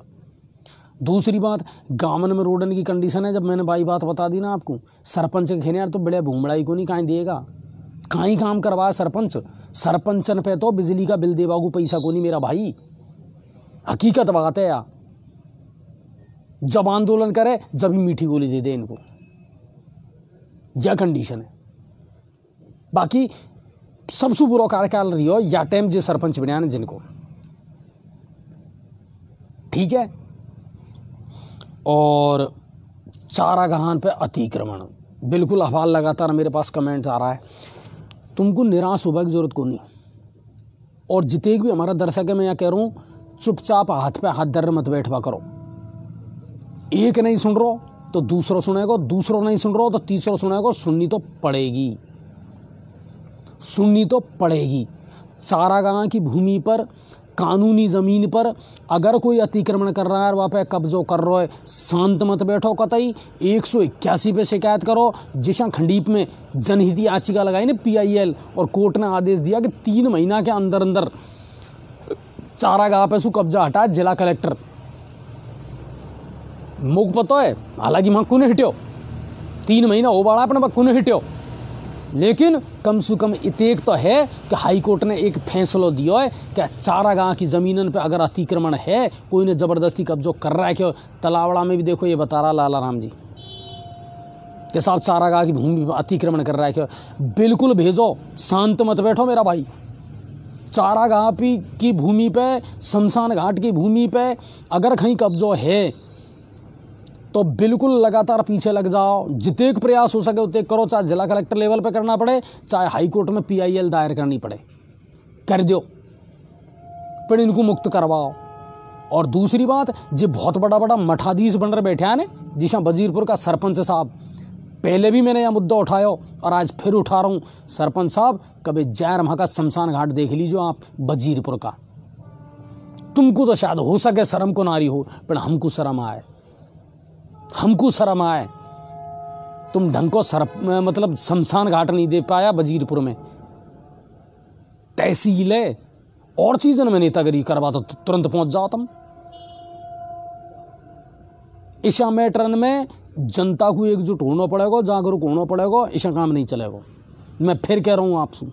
दूसरी बात गामन में रोडन की कंडीशन है जब मैंने भाई बात बता दी ना आपको सरपंच के खेने यार तो बड़े भूमड़ाई को नहीं कहीं देगा कहीं काम करवाया सरपंच सरपंचन पे तो बिजली का बिल देवागू पैसा को नहीं मेरा भाई हकीकत बात है यार जब आंदोलन करे जब ही मीठी गोली दे दे इनको यह कंडीशन है बाकी सबसे बुरा कार्यकाल रही हो या टाइम जो सरपंच बनाया जिनको ठीक है और चारा गहान पर अतिक्रमण बिल्कुल अहवाल लगातार मेरे पास कमेंट आ रहा है तुमको निराश होबा की ज़रूरत को नहीं और जितने भी हमारा दर्शक है मैं यहाँ कह रहा हूँ चुपचाप हाथ पे हाथ दर मत बैठवा करो एक नहीं सुन रो तो दूसरों सुनेगा दूसरों नहीं सुन रहा तो तीसरों सुनेगा सुननी तो पड़ेगी सुननी तो पड़ेगी चारागा की भूमि पर कानूनी ज़मीन पर अगर कोई अतिक्रमण कर रहा है वहाँ पे कब्जो कर रहा है शांत मत बैठो कतई एक सौ इक्यासी पे शिकायत करो जिशा खंडीप में जनहित याचिका लगाई ना पीआईएल और कोर्ट ने आदेश दिया कि तीन महीना के अंदर अंदर चारागा पे सु कब्जा हटा जिला कलेक्टर मुग पतो है हालांकि मां कुन हिट्यो तीन महीना हो बाड़ा अपने कुन हिट्यो लेकिन कम से कम इतेक तो है कि हाई कोर्ट ने एक फैसलो दियो है कि चारा गाँव की ज़मीन पर अगर अतिक्रमण है कोई ने ज़बरदस्ती कब्जो कर रहा है क्यों तलावड़ा में भी देखो ये बता रहा लाला राम जी कि साहब चारा गाँव की भूमि पर अतिक्रमण कर रहा है क्यों बिल्कुल भेजो शांत मत बैठो मेरा भाई चारा घाट की भूमि पर शमशान घाट की भूमि पर अगर कहीं कब्जो है तो बिल्कुल लगातार पीछे लग जाओ जितने प्रयास हो सके उतने करो चाहे जिला कलेक्टर लेवल पर करना पड़े चाहे हाईकोर्ट में पी दायर करनी पड़े कर दो पर इनको मुक्त करवाओ और दूसरी बात जो बहुत बड़ा बड़ा मठाधीश रहे बैठे हैं जिसा वजीरपुर का सरपंच साहब पहले भी मैंने यह मुद्दा उठाया और आज फिर उठा रहा हूँ सरपंच साहब कभी जैर महा का शमशान घाट देख लीजिए आप वजीरपुर का तुमको तो शायद हो सके शर्म को नारी हो पर हमको शर्म आए हमको शर्म आए तुम ढंग को सर मतलब शमशान घाट नहीं दे पाया वजीरपुर में तहसील है और चीज़ें में नेतागिरी करवा तो तुरंत पहुंच जाओ तुम ईशा मैटरन में जनता को एकजुट होना पड़ेगा जागरूक होना पड़ेगा ईशा काम नहीं चलेगा मैं फिर कह रहा हूं आपसे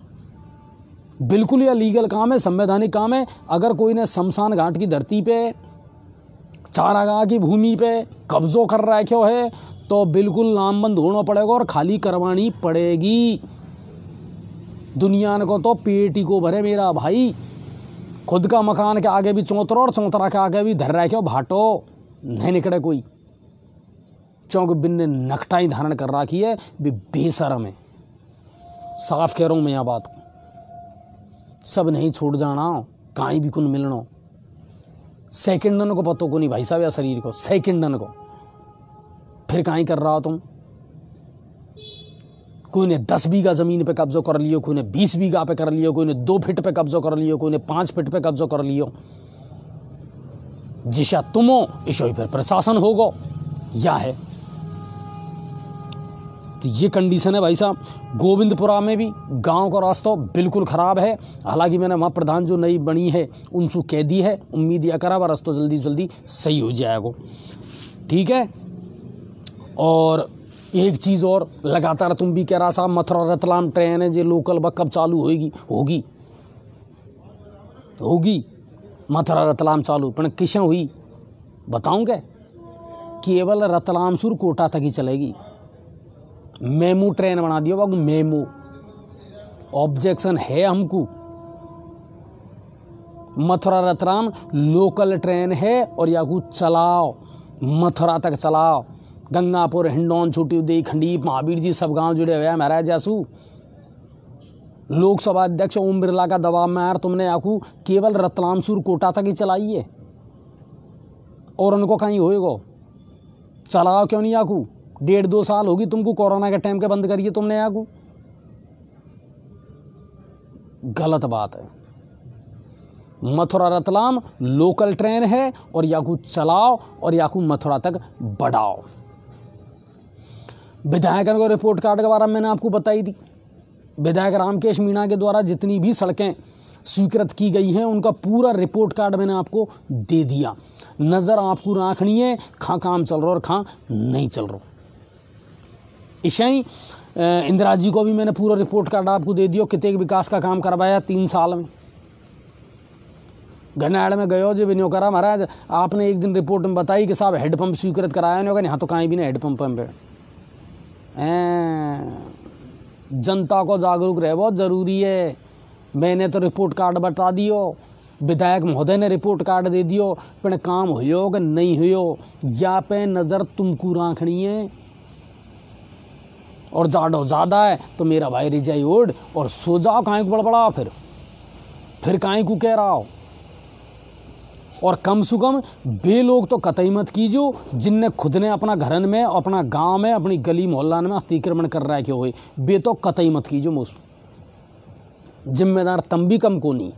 बिल्कुल यह लीगल काम है संवैधानिक काम है अगर कोई ने शमशान घाट की धरती पे चारागाह की भूमि पे कब्जो कर रखो है तो बिल्कुल लामबंद होना पड़ेगा और खाली करवानी पड़ेगी दुनिया को तो पेटी को भरे मेरा भाई खुद का मकान के आगे भी चौंतरा और चौंतरा के आगे भी धर रहे क्यों भाटो नहीं निकले कोई चौंक बिन ने नकटाई धारण कर रखी है भी बेसरम है साफ कह रहा हूँ मैं यहाँ बात सब नहीं छोड़ जाना कहीं भी कुन मिलना सेकेंडन को पतो को नहीं भाई साहब या शरीर को सेकेंडन को फिर का कर रहा हो तुम कोई ने दस बीघा ज़मीन पे कब्ज़ो कर लियो कोई ने बीस बीघा पे कर लियो कोई ने दो फिट पे कब्ज़ो कर लियो कोई ने पांच फिट पे कब्ज़ो कर लियो जिशा तुमो ईशो फिर प्रशासन होगो या है तो ये कंडीशन है भाई साहब गोविंदपुरा में भी गांव का रास्ता बिल्कुल ख़राब है हालांकि मैंने वहाँ प्रधान जो नई बनी है उनसू कह दी है उम्मीद यह करा वह रास्ता जल्दी जल्दी सही हो जाएगा ठीक है और एक चीज़ और लगातार तुम भी कह रहा साहब मथुरा रतलाम ट्रेन है जो लोकल बस कब चालू होगी होगी होगी मथुरा रतलाम चालू पर किसें हुई बताऊँ क्या केवल रतलाम सुर कोटा तक ही चलेगी मेमू ट्रेन बना दियो बाबू मेमू ऑब्जेक्शन है हमको मथुरा रतराम लोकल ट्रेन है और याकू चलाओ मथुरा तक चलाओ गंगापुर हिंडौन छोटी उदय खंडीप महावीर जी सब गांव जुड़े हुए हैं महाराज यासू लोकसभा अध्यक्ष ओम बिरला का दबाव में यार तुमने आखू केवल रतलाम सूर कोटा तक ही चलाई है और उनको कहीं होएगा चलाओ क्यों नहीं आकू डेढ़ दो साल होगी तुमको कोरोना के टाइम के बंद करिए तुमने आगू गलत बात है मथुरा रतलाम लोकल ट्रेन है और याकू चलाओ और याकू मथुरा तक बढ़ाओ विधायक को रिपोर्ट कार्ड के बारे में मैंने आपको बताई थी विधायक रामकेश मीणा के द्वारा जितनी भी सड़कें स्वीकृत की गई हैं उनका पूरा रिपोर्ट कार्ड मैंने आपको दे दिया नज़र आपको रखनी है खां काम चल रहा और खां नहीं चल रहा ऐसा इंदिरा जी को भी मैंने पूरा रिपोर्ट कार्ड आपको दे दिया कितने विकास का काम करवाया तीन साल में घनाड़ में गयो जो नहीं करा महाराज आपने एक दिन रिपोर्ट में बताई कि साहब हेडपम्प स्वीकृत कराया नहीं होगा यहाँ तो कहीं भी नहीं हेडपम्प पे जनता को जागरूक रहे बहुत ज़रूरी है मैंने तो रिपोर्ट कार्ड बता दियो विधायक महोदय ने रिपोर्ट कार्ड दे दियो पर काम हुयो कि नहीं हुयो या पे नज़र तुमको राखनी है और जाडो ज़्यादा है तो मेरा भाई रिजाई उड़ और सो जाओ काय को बड़बड़ाओ फिर फिर काय को कह रहा हो और कम से कम बे लोग तो कतई मत कीजो जिनने खुद ने अपना घरन में अपना गांव में अपनी गली मोहल्ला में अतिक्रमण कर रहा है क्यों हुए बे तो कतई मत कीजो मोस जिम्मेदार तम भी कम को नहीं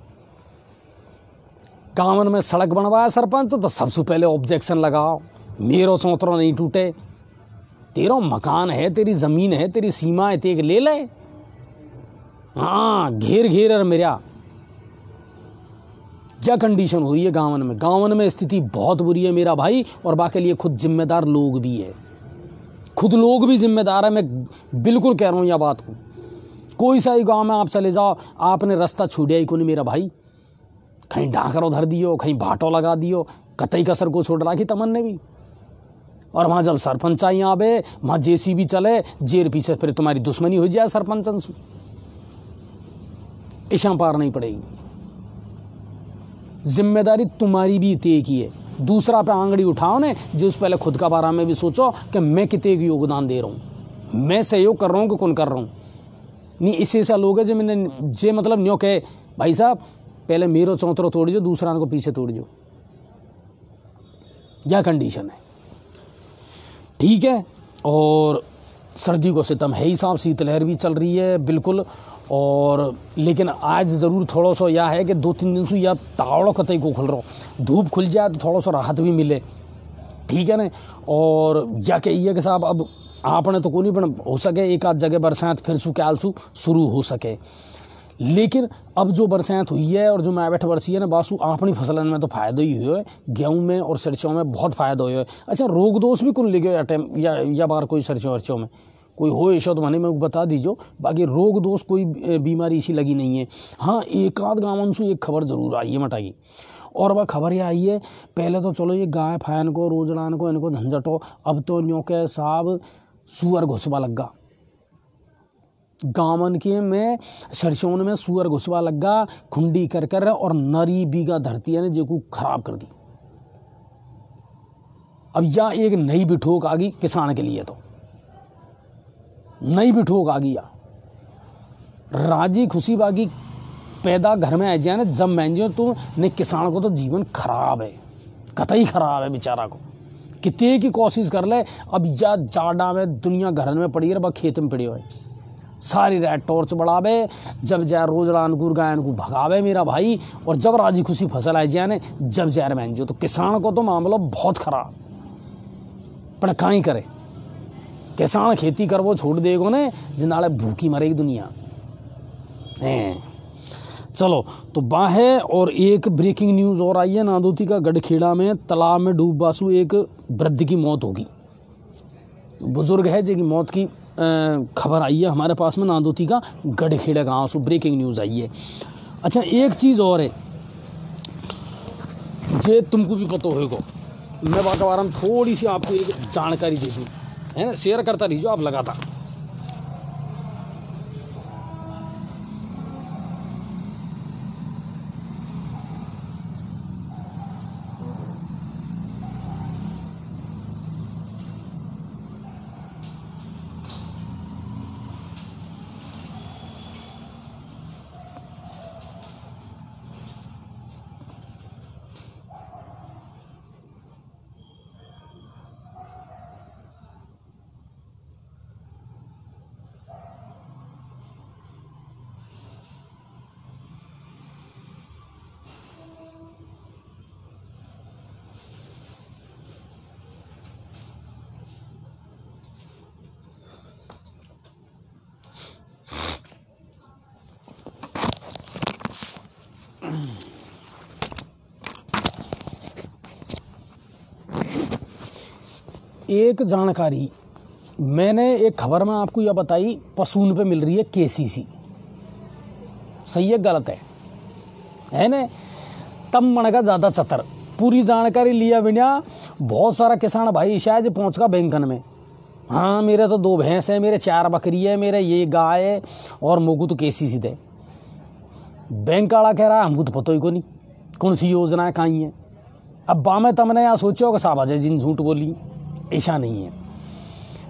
गाँवन में सड़क बनवाया सरपंच तो सबसे पहले ऑब्जेक्शन लगाओ मेरो चौतरा नहीं टूटे तेरा मकान है तेरी ज़मीन है तेरी सीमा है तेरे ले ले हाँ घेर घेर और मेरा क्या कंडीशन हो रही है गांवन में गांवन में स्थिति बहुत बुरी है मेरा भाई और बाकी लिए खुद जिम्मेदार लोग भी है खुद लोग भी जिम्मेदार है मैं बिल्कुल कह रहा हूँ यह बात को कोई सा ही गांव में आप चले जाओ आपने रास्ता छोड़िया ही को नहीं मेरा भाई कहीं डाकर उधर दियो कहीं भाटो लगा दियो कतई कसर को छोड़ रहा तमन ने भी और वहाँ जब सरपंच यहाँ आवे वहाँ जे सी भी चले जेर पीछे फिर तुम्हारी दुश्मनी हो जाए सरपंच से ईशा पार नहीं पड़ेगी जिम्मेदारी तुम्हारी भी तय की है दूसरा पे आंगड़ी उठाओ ने जिस पहले खुद का बारे में भी सोचो कि मैं कितने योगदान दे रहा हूँ मैं सहयोग कर रहा हूँ कि कौन कर रहा हूँ नहीं इसे ऐसा लोग है जो मैंने जे मतलब न्यो कहे भाई साहब पहले मेरो चौंतरों तोड़ जो दूसरा को पीछे तोड़ जो यह कंडीशन है ठीक है और सर्दी को सितम है ही साहब शीतलहर भी चल रही है बिल्कुल और लेकिन आज ज़रूर थोड़ा सा यह है कि दो तीन दिन से या तावड़ो कतई को खुल रहा धूप खुल जाए तो थोड़ा सा राहत भी मिले ठीक है ना और यह कहिए कि साहब अब आपने तो कोई नहीं पर हो सके एक आध जगह बरसात फिर सु क्या शुरू हो सके लेकिन अब जो बरसात हुई है और जो मैवेट बरसी है ना बासु अपनी फसल में तो फायदा ही हुआ है गेहूँ में और सरसों में बहुत फायदा हुआ है अच्छा रोग दोष भी कुल ले गए अटैम या या बार कोई सरसों वरसों में कोई हो ऐसा तो मैंने मैं बता दीजिए बाकी रोग दोष कोई बीमारी इसी लगी नहीं है हाँ एक आध गाँव अंशु एक खबर ज़रूर आई है मटाई और वह खबर ये आई है पहले तो चलो ये गाय फैन को रोजलान को इनको झंझटो अब तो न्यों के साहब सुअर घुसवा लग गा गामन के में सरसोन में सुअर घुसवा लग गया खुंडी कर कर और नरी बीगा धरती ने जेकू खराब कर दी अब या एक नई बिठोक आ गई किसान के लिए तो नई बिठोक आ गई या राजी खुशी बागी पैदा घर में आ जाए जब मैं जो तो नहीं किसान को तो जीवन खराब है कतई खराब है बेचारा को कितने की कोशिश कर ले अब या जाडा में दुनिया घर में पड़ी है बा खेत में पड़ी है सारी रात टॉर्च बढ़ावे जब जय रोजड़ान गुरगायन को भगावे मेरा भाई और जब राजी खुशी फसल आई जया जब जहर बहन जो तो किसान को तो मामला बहुत खराब पर ही करे किसान खेती कर वो छोड़ देगो ने जिनाले भूखी मरेगी दुनिया हैं चलो तो बाहे और एक ब्रेकिंग न्यूज़ और आई है नादोती का गढ़खेड़ा में तालाब में डूब बासू एक वृद्ध की मौत होगी बुजुर्ग है जिनकी मौत की खबर आई है हमारे पास में नांदोती का गढ़खेड़ा गाँव से ब्रेकिंग न्यूज़ आई है अच्छा एक चीज़ और है जे तुमको भी पता होगा मैं बात बारे में थोड़ी सी आपको एक जानकारी दे दूँ है ना शेयर करता रहिए आप लगातार एक जानकारी मैंने एक खबर में आपको यह बताई पसून पे मिल रही है केसीसी सही है गलत है है ना तब मणगा ज़्यादा चतर पूरी जानकारी लिया बिना बहुत सारा किसान भाई शायद पहुँच गया बैंकन में हाँ मेरे तो दो भैंस हैं मेरे चार बकरी है मेरे ये गाय है और मोगू तो के सी दे बैंक वाला कह रहा है हमको तो पता ही को नहीं कौन सी योजनाएं कहाँ हैं अब बामे तमने यहाँ सोचो कि साहब अजय जिन झूठ बोली ऐसा नहीं है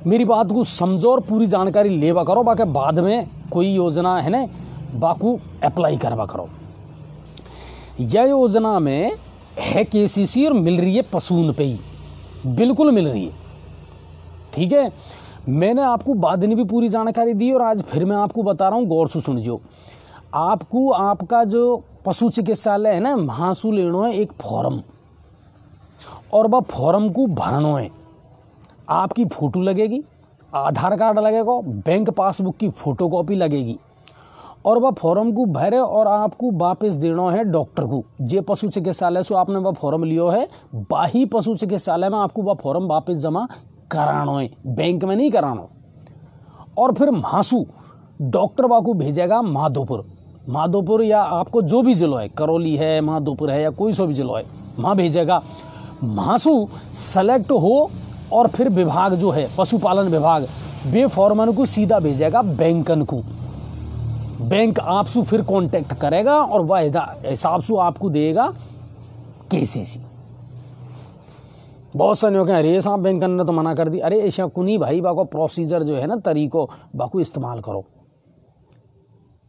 मेरी बात को समझो और पूरी जानकारी लेवा करो बाकी बाद में कोई योजना है ना बाकू अप्लाई करवा करो यह योजना में है के और मिल रही है पसून पे ही बिल्कुल मिल रही है ठीक है मैंने आपको बाद में भी पूरी जानकारी दी और आज फिर मैं आपको बता रहा हूँ गौर से सुनजो आपको आपका जो पशु चिकित्सालय है ना महासू लेना है एक फॉर्म और वह फॉर्म को भरना है आपकी फ़ोटो लगेगी आधार कार्ड लगेगा बैंक पासबुक की फ़ोटोकॉपी लगेगी और वह फॉर्म को भरे और आपको वापस देना है डॉक्टर को जे पशु चिकित्सालय से आपने वह फॉर्म लियो है बाही पशु चिकित्सालय में आपको वह फॉर्म वापस जमा कराना है बैंक में नहीं कराना और फिर मासू डॉक्टर बाकू भेजेगा माधोपुर माधोपुर या आपको जो भी जिलो है करौली है माधोपुर है या कोई सो भी जिलो है वहाँ भेजेगा मासू सेलेक्ट हो और फिर विभाग जो है पशुपालन विभाग बे फॉर्मन को सीधा भेजेगा बैंकन को बैंक आपसू फिर कांटेक्ट करेगा और वह हिसाब से आपको देगा केसीसी बहुत सारे लोग अरे साहब बैंकन ने तो मना कर दी अरे ऐसा कुनी भाई बाको प्रोसीजर जो है ना तरीको बाको इस्तेमाल करो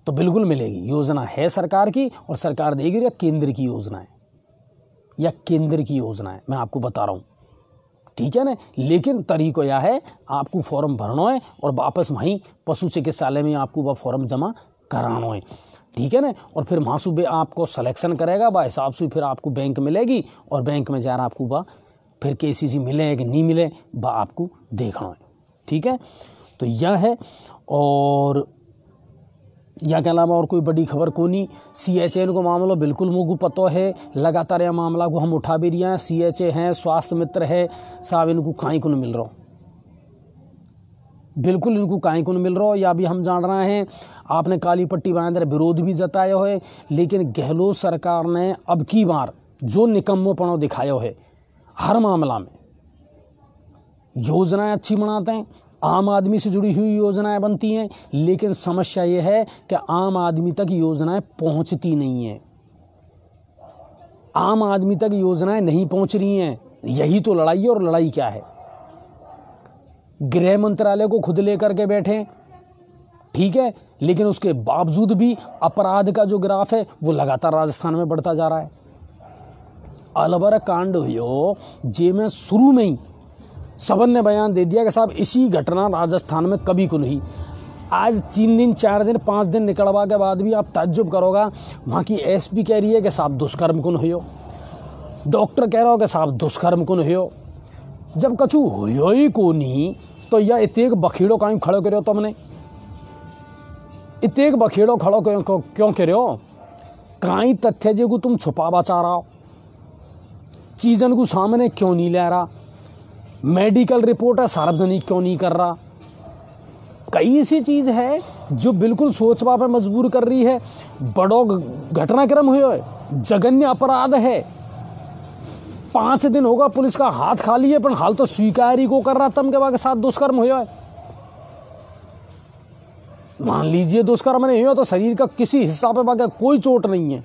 तो बिल्कुल मिलेगी योजना है सरकार की और सरकार देगी या केंद्र की योजना है या केंद्र की योजना है मैं आपको बता रहा हूं ठीक है ना लेकिन तरीको यह है आपको फॉर्म भरना है और वापस वहीं पशु चिकित्सालय में आपको वह फॉर्म जमा कराना है ठीक है ना और फिर वहाँ सुबह आपको सलेक्शन करेगा वह हिसाब से फिर आपको बैंक मिलेगी और बैंक में जा रहा आपको वह फिर के सी मिले कि नहीं मिले वह आपको देखना है ठीक है तो यह है और या के अलावा और कोई बड़ी खबर को नहीं सी एच एन को मामलो बिल्कुल मोगू पतो है लगातार यह मामला को हम उठा भी रहा हैं सी एच ए हैं स्वास्थ्य मित्र है साहब इनको काई को मिल रहा बिल्कुल इनको काई को मिल रहा या भी हम जान रहे हैं आपने काली पट्टी बांधर विरोध भी जताया है लेकिन गहलोत सरकार ने अब की बार जो निकम्मोपणों दिखाया है हर मामला में योजनाएं अच्छी बनाते हैं आम आदमी से जुड़ी हुई योजनाएं बनती हैं लेकिन समस्या ये है कि आम आदमी तक योजनाएं पहुंचती नहीं हैं आम आदमी तक योजनाएं नहीं पहुंच रही हैं यही तो लड़ाई है और लड़ाई क्या है गृह मंत्रालय को खुद लेकर के बैठे ठीक है लेकिन उसके बावजूद भी अपराध का जो ग्राफ है वो लगातार राजस्थान में बढ़ता जा रहा है अलवर कांड हो जे में शुरू में ही सबन ने बयान दे दिया कि साहब इसी घटना राजस्थान में कभी को नहीं आज तीन दिन चार दिन पाँच दिन निकलवा के बाद भी आप तजुब करोगा वहाँ की एस कह रही है कि साहब दुष्कर्म कुन हो डॉक्टर कह रहा हो कि साहब दुष्कर्म कुन हो जब कछु हो ही नहीं तो यह इतेक बखीड़ो कहीं खड़ो करो तुमने इतेक बखेड़ो खड़ो क्यों क्यों हो कहीं तथ्य जे को तुम छुपा बचा रहा हो चीज़न को सामने क्यों नहीं ले रहा मेडिकल रिपोर्ट है सार्वजनिक क्यों नहीं कर रहा कई ऐसी चीज़ है जो बिल्कुल सोचवा पर मजबूर कर रही है बड़ो घटनाक्रम हुए जघन्य अपराध है पांच दिन होगा पुलिस का हाथ खाली है पर हाल तो स्वीकार ही को कर रहा तम के बाद के साथ दुष्कर्म हो है मान लीजिए दुष्कर्म नहीं हुआ तो शरीर का किसी हिस्सा पे बाकी कोई चोट नहीं है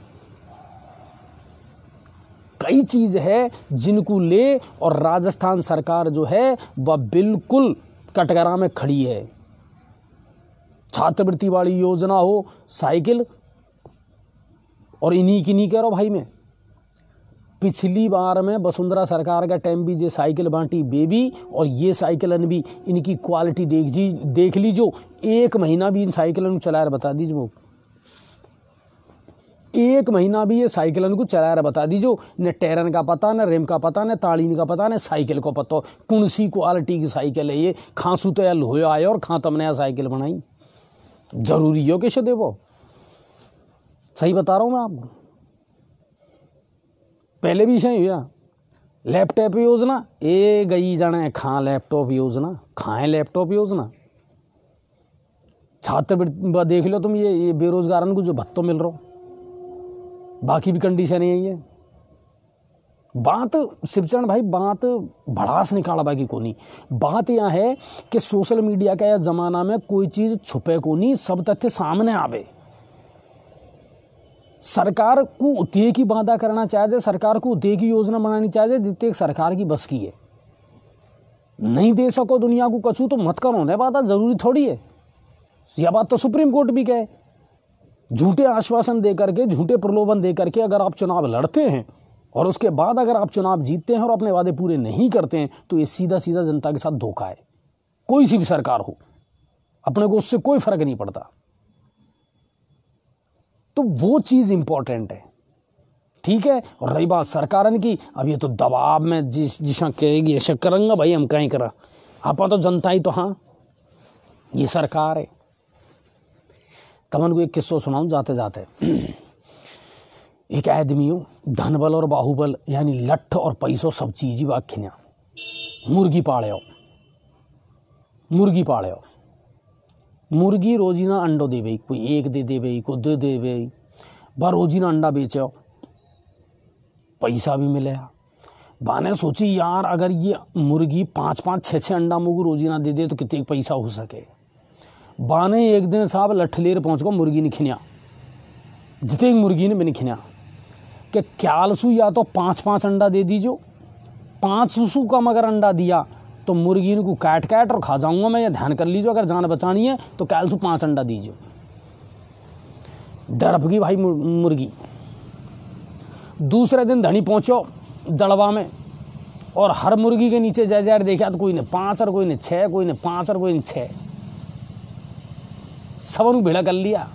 कई चीज़ है जिनको ले और राजस्थान सरकार जो है वह बिल्कुल कटघरा में खड़ी है छात्रवृत्ति वाली योजना हो साइकिल और इन्हीं की नहीं कह रहा भाई मैं पिछली बार में वसुंधरा सरकार का टाइम भी जे साइकिल बांटी बेबी और ये साइकिलन भी इनकी क्वालिटी देख जी देख लीजो एक महीना भी इन साइकिलन चलाया बता दीजिए एक महीना भी ये साइकिल उनको चलाया बता दीजो न टेरन का पता न रेम का पता न तालीन का पता न साइकिल को पता सी क्वालिटी की साइकिल है ये खांसू तो या लोहे आए और खां तुमने साइकिल बनाई जरूरी हो कैसे देवो सही बता रहा हूँ मैं आपको पहले भी सही हुआ लैपटॉप योजना ए गई जाने खां लैपटॉप योजना खाएं लैपटॉप योजना छात्रवृत्ति देख लो तुम ये, ये बेरोजगारन को जो भत्तो मिल रहा हो बाकी भी कंडीशन यही है बात शिवचरण भाई बात भड़ास निकाल बाकी को नहीं बात यह है कि सोशल मीडिया का यह ज़माना में कोई चीज़ छुपे को नहीं सब तथ्य सामने आवे सरकार को उतने की बाधा करना चाहे सरकार को उतने की योजना बनानी चाहिए जितने सरकार की बस की है नहीं दे सको दुनिया को कछू तो मत करो ना बात ज़रूरी थोड़ी है यह बात तो सुप्रीम कोर्ट भी कहे झूठे आश्वासन दे करके झूठे प्रलोभन दे करके अगर आप चुनाव लड़ते हैं और उसके बाद अगर आप चुनाव जीतते हैं और अपने वादे पूरे नहीं करते हैं तो ये सीधा सीधा जनता के साथ धोखा है कोई सी भी सरकार हो अपने को उससे कोई फर्क नहीं पड़ता तो वो चीज़ इंपॉर्टेंट है ठीक है और रही बात सरकार की अब ये तो दबाव में जिस जिशा कहेगी ऐसा करेंगे भाई हम कहीं करा आप तो जनता ही तो हाँ ये सरकार है तमन को एक किस्सो सुनाऊँ जाते जाते एक आदमी हो धन बल और बाहुबल यानी लठ और पैसो सब चीज ही बाग खिना मुर्गी पाड़े मुर्गी पाड़े मुर्गी रोजीना अंडो दे देवे कोई एक दे देवे कोई दो दे देवे बार रोजीना अंडा हो पैसा भी मिले बा ने सोची यार अगर ये मुर्गी पाँच पाँच छः छः अंडा मुगू रोजीना दे दे तो कितने पैसा हो सके बाने एक दिन साहब लठलेर पहुँच गो मुर्गी ने खिनिया जिते मुर्गी ने मैंने खिनिया कि क्यालसू या तो पाँच पाँच अंडा दे दीजो पाँच सू का मगर अंडा दिया तो मुर्गी को काट काट और खा जाऊंगा मैं ये ध्यान कर लीजिए अगर जान बचानी है तो कैलसू पाँच अंडा दीजिए डरपगी भाई मुर्गी दूसरे दिन धनी पहुँचो दड़वा में और हर मुर्गी के नीचे जाए जा देखा तो कोई ने पाँच और कोई ने छः कोई ने पाँच और कोई ने छः सबन बेड़ा कर लिया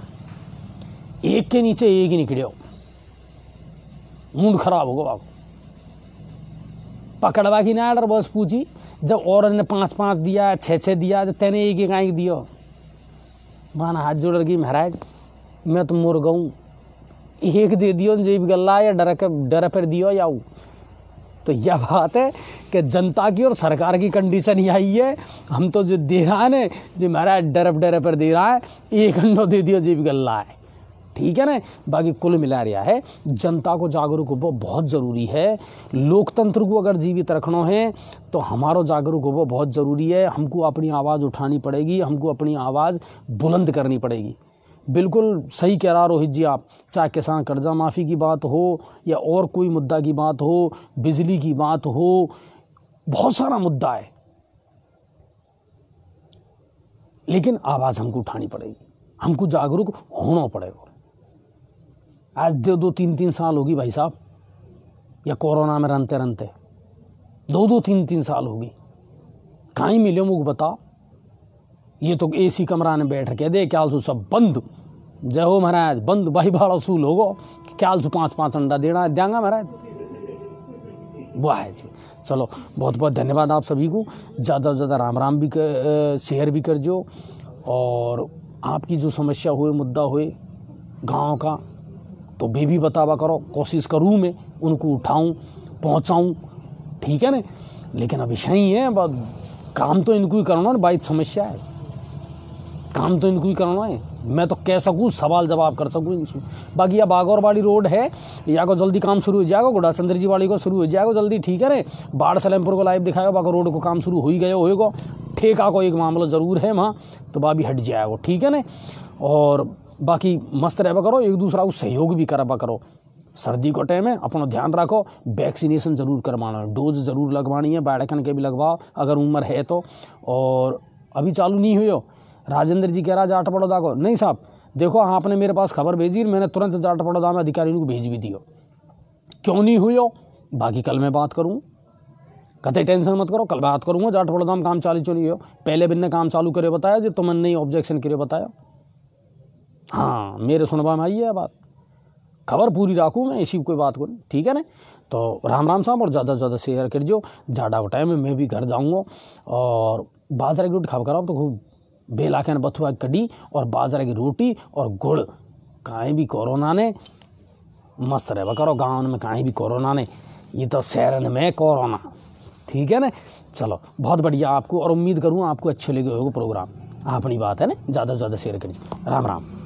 एक के नीचे एक ही निकले हो मूड खराब होगा बाबू पकड़वा की ना बस पूछी जब और ने पाँच पाँच दिया छः छः दिया तो तेने एक एक आँख दियो माना हाथ जोड़ गई महाराज मैं तो मुर गऊँ एक दे दियो जेब गल्ला या डर के डर पर दियो या तो यह बात है कि जनता की और सरकार की कंडीशन यही है हम तो जो दे रहा है ना जी महाराज डरप डरप पर दे रहा है एक अंडो दे दियो जी गल्ला है ठीक है ना बाकी कुल मिला रहा है जनता को जागरूक हो बहुत ज़रूरी है लोकतंत्र को अगर जीवित रखना है तो हमारा जागरूक हो बहुत ज़रूरी है हमको अपनी आवाज़ उठानी पड़ेगी हमको अपनी आवाज़ बुलंद करनी पड़ेगी बिल्कुल सही कह रहा रोहित जी आप चाहे किसान कर्जा माफ़ी की बात हो या और कोई मुद्दा की बात हो बिजली की बात हो बहुत सारा मुद्दा है लेकिन आवाज़ हमको उठानी पड़ेगी हमको जागरूक होना पड़ेगा आज दो दो तीन तीन साल होगी भाई साहब या कोरोना में रनते रनते दो दो तीन तीन साल होगी कहीं मिले मुख बताओ ये तो एसी कमरा ने बैठ के दे क्या सब बंद जय हो महाराज बंद भाई भाड़ असूल गो क्या सु पाँच पाँच अंडा देना देंगे महाराज वो है जी चलो बहुत बहुत धन्यवाद आप सभी को ज़्यादा से ज़्यादा राम राम भी कर शेयर भी कर जो और आपकी जो समस्या हुए मुद्दा हुए गांव का तो भी भी बतावा करो कोशिश करूँ मैं उनको उठाऊँ पहुँचाऊँ ठीक है ना लेकिन अभी सही है काम तो इनको ही करना ना बाइक समस्या है काम तो इनको ही करना है मैं तो कह सकूँ सवाल जवाब कर सकूँ इनसे बाकी यह वाली रोड है या को जल्दी काम शुरू हो जाएगा गोडा चंद्र जी वाड़ी को शुरू हो जाएगा जल्दी ठीक है रे बाढ़ सलेमपुर को लाइव दिखाया बागो रोड को काम शुरू हो ही गया होएगा ठेका को एक मामला ज़रूर है वहाँ तो बाबी हट जाएगा ठीक है ना और बाकी मस्त रहबा करो एक दूसरा को सहयोग भी करा करो सर्दी को टाइम है अपना ध्यान रखो वैक्सीनेशन ज़रूर करवाना है डोज ज़रूर लगवानी है बाड़कन के भी लगवाओ अगर उम्र है तो और अभी चालू नहीं हुई हो राजेंद्र जी कह रहा जाट बड़ौदा को नहीं साहब देखो हाँ, आपने मेरे पास खबर भेजी मैंने तुरंत जाट बड़ौदा में अधिकारी को भेज भी दियो क्यों नहीं हुई हो बाकी कल मैं बात करूँ कतई टेंशन मत करो कल बात करूँगा जाट बड़ौदा में काम चालू चली हो पहले बिन काम चालू करे बताया जो तो तुमने नहीं ऑब्जेक्शन करे बताया हाँ मेरे सुनवा में आई है बात खबर पूरी राखूँ मैं ऐसी कोई बात को नहीं ठीक है ना तो राम राम साहब और ज़्यादा से ज़्यादा शेयर कर जो ज़्यादा टाइम में मैं भी घर जाऊँगा और बात रही रोटी खबर कराओ तो खूब बेला के बथुआ की कड़ी और बाजरे की रोटी और गुड़ कहीं भी कोरोना ने मस्त रह करो गाँव में कहीं भी कोरोना ने ये तो शहर में कोरोना ठीक है ना चलो बहुत बढ़िया आपको और उम्मीद करूँ आपको अच्छे लगे होगा प्रोग्राम अपनी बात है ना ज़्यादा से ज़्यादा शेयर करिए राम राम